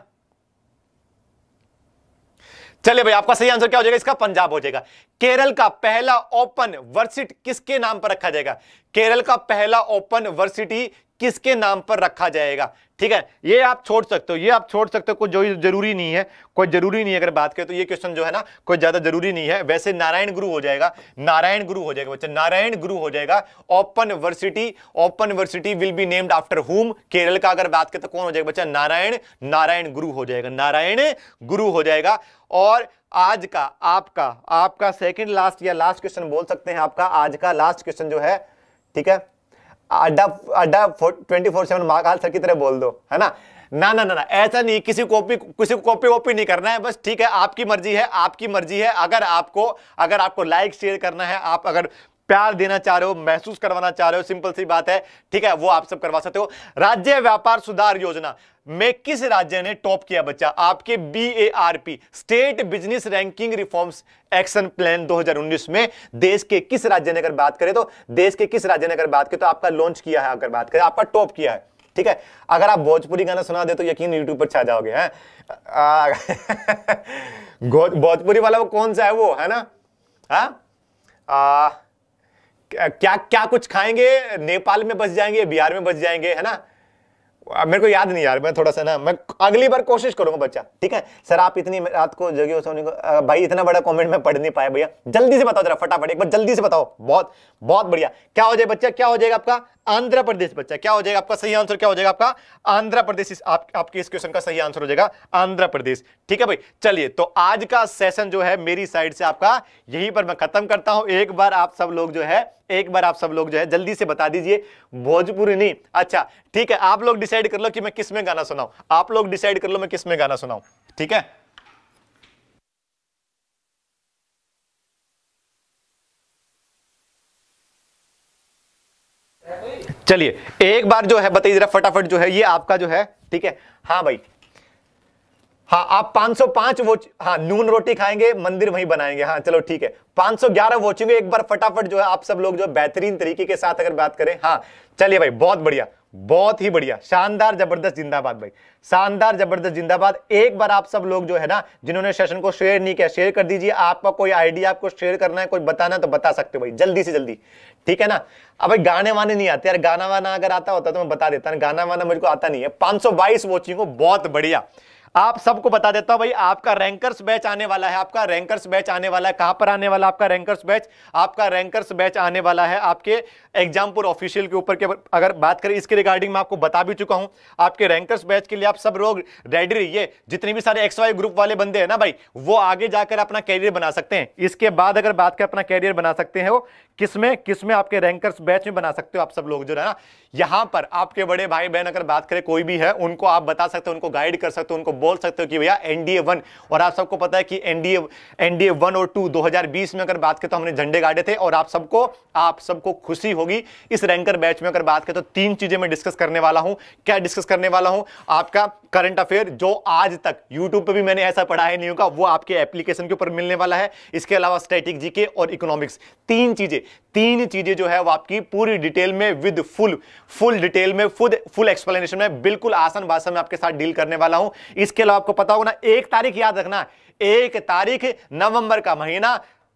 चलिए भाई आपका सही आंसर क्या हो जाएगा इसका पंजाब हो जाएगा केरल का पहला ओपन वर्सिट किसके नाम पर रखा जाएगा केरल का पहला ओपन वर्सिटी किसके नाम पर रखा जाएगा ठीक है ये आप छोड़ सकते हो ये आप छोड़ सकते हो कोई जो जरूरी नहीं है कोई जरूरी नहीं है अगर बात करें तो ये क्वेश्चन जो है ना कोई ज्यादा जरूरी नहीं है वैसे नारायण गुरु हो जाएगा नारायण गुरु हो जाएगा बच्चे नारायण गुरु हो जाएगा open varsity open varsity will be named after home Kerala का अगर बात करें तो कौन हो जाएगा बच्चा नारायण नारायण गुरु हो जाएगा नारायण गुरु हो जाएगा और आज का आपका आपका सेकेंड लास्ट या लास्ट क्वेश्चन बोल सकते हैं आपका आज का लास्ट क्वेश्चन जो है ठीक है अड्डा अड्डा twenty four seven Mahakal sir की तरह बोल दो है ना ना ना ना ना ऐसा नहीं किसी कॉपी किसी कॉपी वॉपी नहीं करना है बस ठीक है आपकी मर्जी है आपकी मर्जी है अगर आपको अगर आपको लाइक शेयर करना है आप अगर प्यार देना चाह रहे हो महसूस करवाना चाह रहे हो सिंपल सी बात है ठीक है वो आप सब करवा सकते हो राज्य व्यापार सुधार योजना में किस राज्य ने टॉप किया बच्चा आपके B state business ranking reforms action plan 2019 में देश के किस राज्य ने अगर बात करें तो देश के किस राज्य ने अगर बात करें तो आपका लॉन्च किया है अगर बात करें आपका टॉप किया है ठीक है अगर आप भोजपुरी गाना सुना दे तो यकीन यूट्यूब पर छा जाओगे हैं भोजपुरी वाला वो कौन सा है वो है ना आ, क्या क्या कुछ खाएंगे नेपाल में बस जाएंगे बिहार में बस जाएंगे है ना मेरे को याद नहीं यार मैं थोड़ा सा ना मैं अगली बार कोशिश करूंगा बच्चा ठीक है सर आप इतनी रात को जगे सोने को भाई इतना बड़ा कमेंट मैं पढ़ नहीं पाया भैया जल्दी से बताओ जरा फटाफट एक बार जल्दी से बताओ बहुत बहुत बढ़िया क्या हो जाए बच्चा क्या हो जाएगा आपका आंध्र प्रदेश बच्चा क्या हो जाएगा आपका सही आंसर क्या हो जाएगा आपका आंध्र प्रदेश इस आप, आपके इस क्वेश्चन का सही आंसर हो जाएगा आंध्र प्रदेश ठीक है भाई चलिए तो आज का सेशन जो है मेरी साइड से आपका यहीं पर मैं खत्म करता हूं एक बार आप सब लोग जो है एक बार आप सब लोग जो है जल्दी से बता दीजिए भोजपुरी नहीं अच्छा ठीक है आप लोग डिसाइड कर लो कि मैं किस में गाना सुनाऊ आप लोग डिसाइड कर लो मैं किस में गाना सुनाऊ ठीक है चलिए एक बार जो है बताइए जरा फटाफट जो है ये आपका जो है ठीक है हाँ भाई हाँ आप 505 वो हाँ नून रोटी खाएंगे मंदिर वहीं बनाएंगे हाँ चलो ठीक है 511 वॉचिंग एक बार फटाफट जो है आप सब लोग जो बेहतरीन तरीके के साथ अगर बात करें हाँ चलिए भाई बहुत बढ़िया बहुत ही बढ़िया शानदार जबरदस्त जिंदाबाद भाई शानदार जबरदस्त जिंदाबाद एक बार आप सब लोग जो है ना जिन्होंने सेशन को शेयर नहीं किया शेयर कर दीजिए आपका कोई आइडिया आपको शेयर करना है कोई बताना तो बता सकते हो भाई जल्दी से जल्दी ठीक है ना अब भाई गाने वाने नहीं आते यार गाना वाना अगर आता होता तो मैं बता देता ना गाना वाना मुझको आता नहीं है पांच सौ बाईस बहुत बढ़िया आप सबको बता देता हूं भाई आपका रैंकर्स बैच आने वाला है आपका रैंकर्स बैच आने वाला है कहां पर आने वाला आपका रैंकर्स बैच आपका रैंकर्स बैच आने वाला है आपके एग्जामपुर ऑफिशियल के ऊपर अगर बात करें इसके रिगार्डिंग मैं आपको बता भी चुका हूं आपके रैंकर्स बैच के लिए आप सब लोग रेडी रहिए जितने भी सारे एक्स वाई ग्रुप वाले बंदे हैं ना भाई वो आगे जाकर अपना कैरियर बना सकते हैं इसके बाद अगर बात करें अपना कैरियर बना सकते हैं वो किसमें किसमें आपके रैंकर्स बैच में बना सकते हो आप सब लोग जो है ना यहां पर आपके बड़े भाई बहन अगर बात करें कोई भी है उनको आप बता सकते हो उनको गाइड कर सकते हो उनको बोल सकते हो कि भैया एनडीए वन और आप सबको पता है कि एनडीए एनडीए वन और टू 2020 में अगर बात करें तो हमने झंडे गाड़े थे और आप सबको आप सबको खुशी होगी इस रैंकर बैच में अगर बात करें तो तीन चीजें मैं डिस्कस करने वाला हूं क्या डिस्कस करने वाला हूं आपका करंट अफेयर जो आज तक यूट्यूब पर भी मैंने ऐसा पढ़ा है नहीं होगा वो आपके एप्लीकेशन के ऊपर मिलने वाला है इसके अलावा स्ट्रेटिक जीके और इकोनॉमिक्स तीन चीजें तीन चीजें जो है वो आपकी पूरी डिटेल में विद फुल फुल डिटेल में फुल फुल एक्सप्लेनेशन में बिल्कुल आसान भाषा में आपके साथ डील करने वाला हूं इस इसके अलावा आपको पता होगा ना एक तारीख याद रखना एक तारीख नवंबर का महीना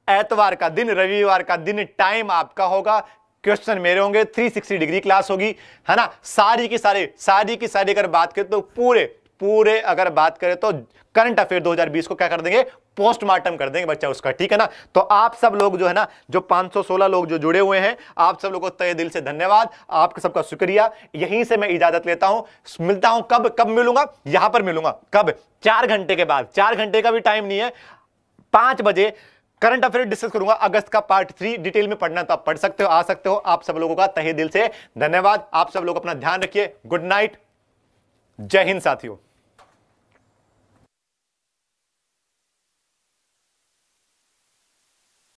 एतवार का दिन रविवार का दिन टाइम आपका होगा क्वेश्चन मेरे होंगे 360 डिग्री क्लास होगी है ना सारी की सारी सारी की सारी अगर बात करें तो पूरे पूरे अगर बात करें तो करंट अफेयर 2020 को क्या कर देंगे पोस्टमार्टम कर देंगे बच्चा उसका ठीक है ना तो आप सब लोग जो है ना जो 516 लोग जो जुड़े हुए हैं आप सब लोग को तय दिल से धन्यवाद आप सबका शुक्रिया यहीं से मैं इजाजत लेता हूं मिलता हूं कब कब मिलूंगा यहां पर मिलूंगा कब चार घंटे के बाद चार घंटे का भी टाइम नहीं है पांच बजे करंट अफेयर डिस्कस करूंगा अगस्त का पार्ट थ्री डिटेल में पढ़ना तो आप पढ़ सकते हो आ सकते हो आप सब लोगों का तहे दिल से धन्यवाद आप सब लोग अपना ध्यान रखिए गुड नाइट जय हिंद साथियों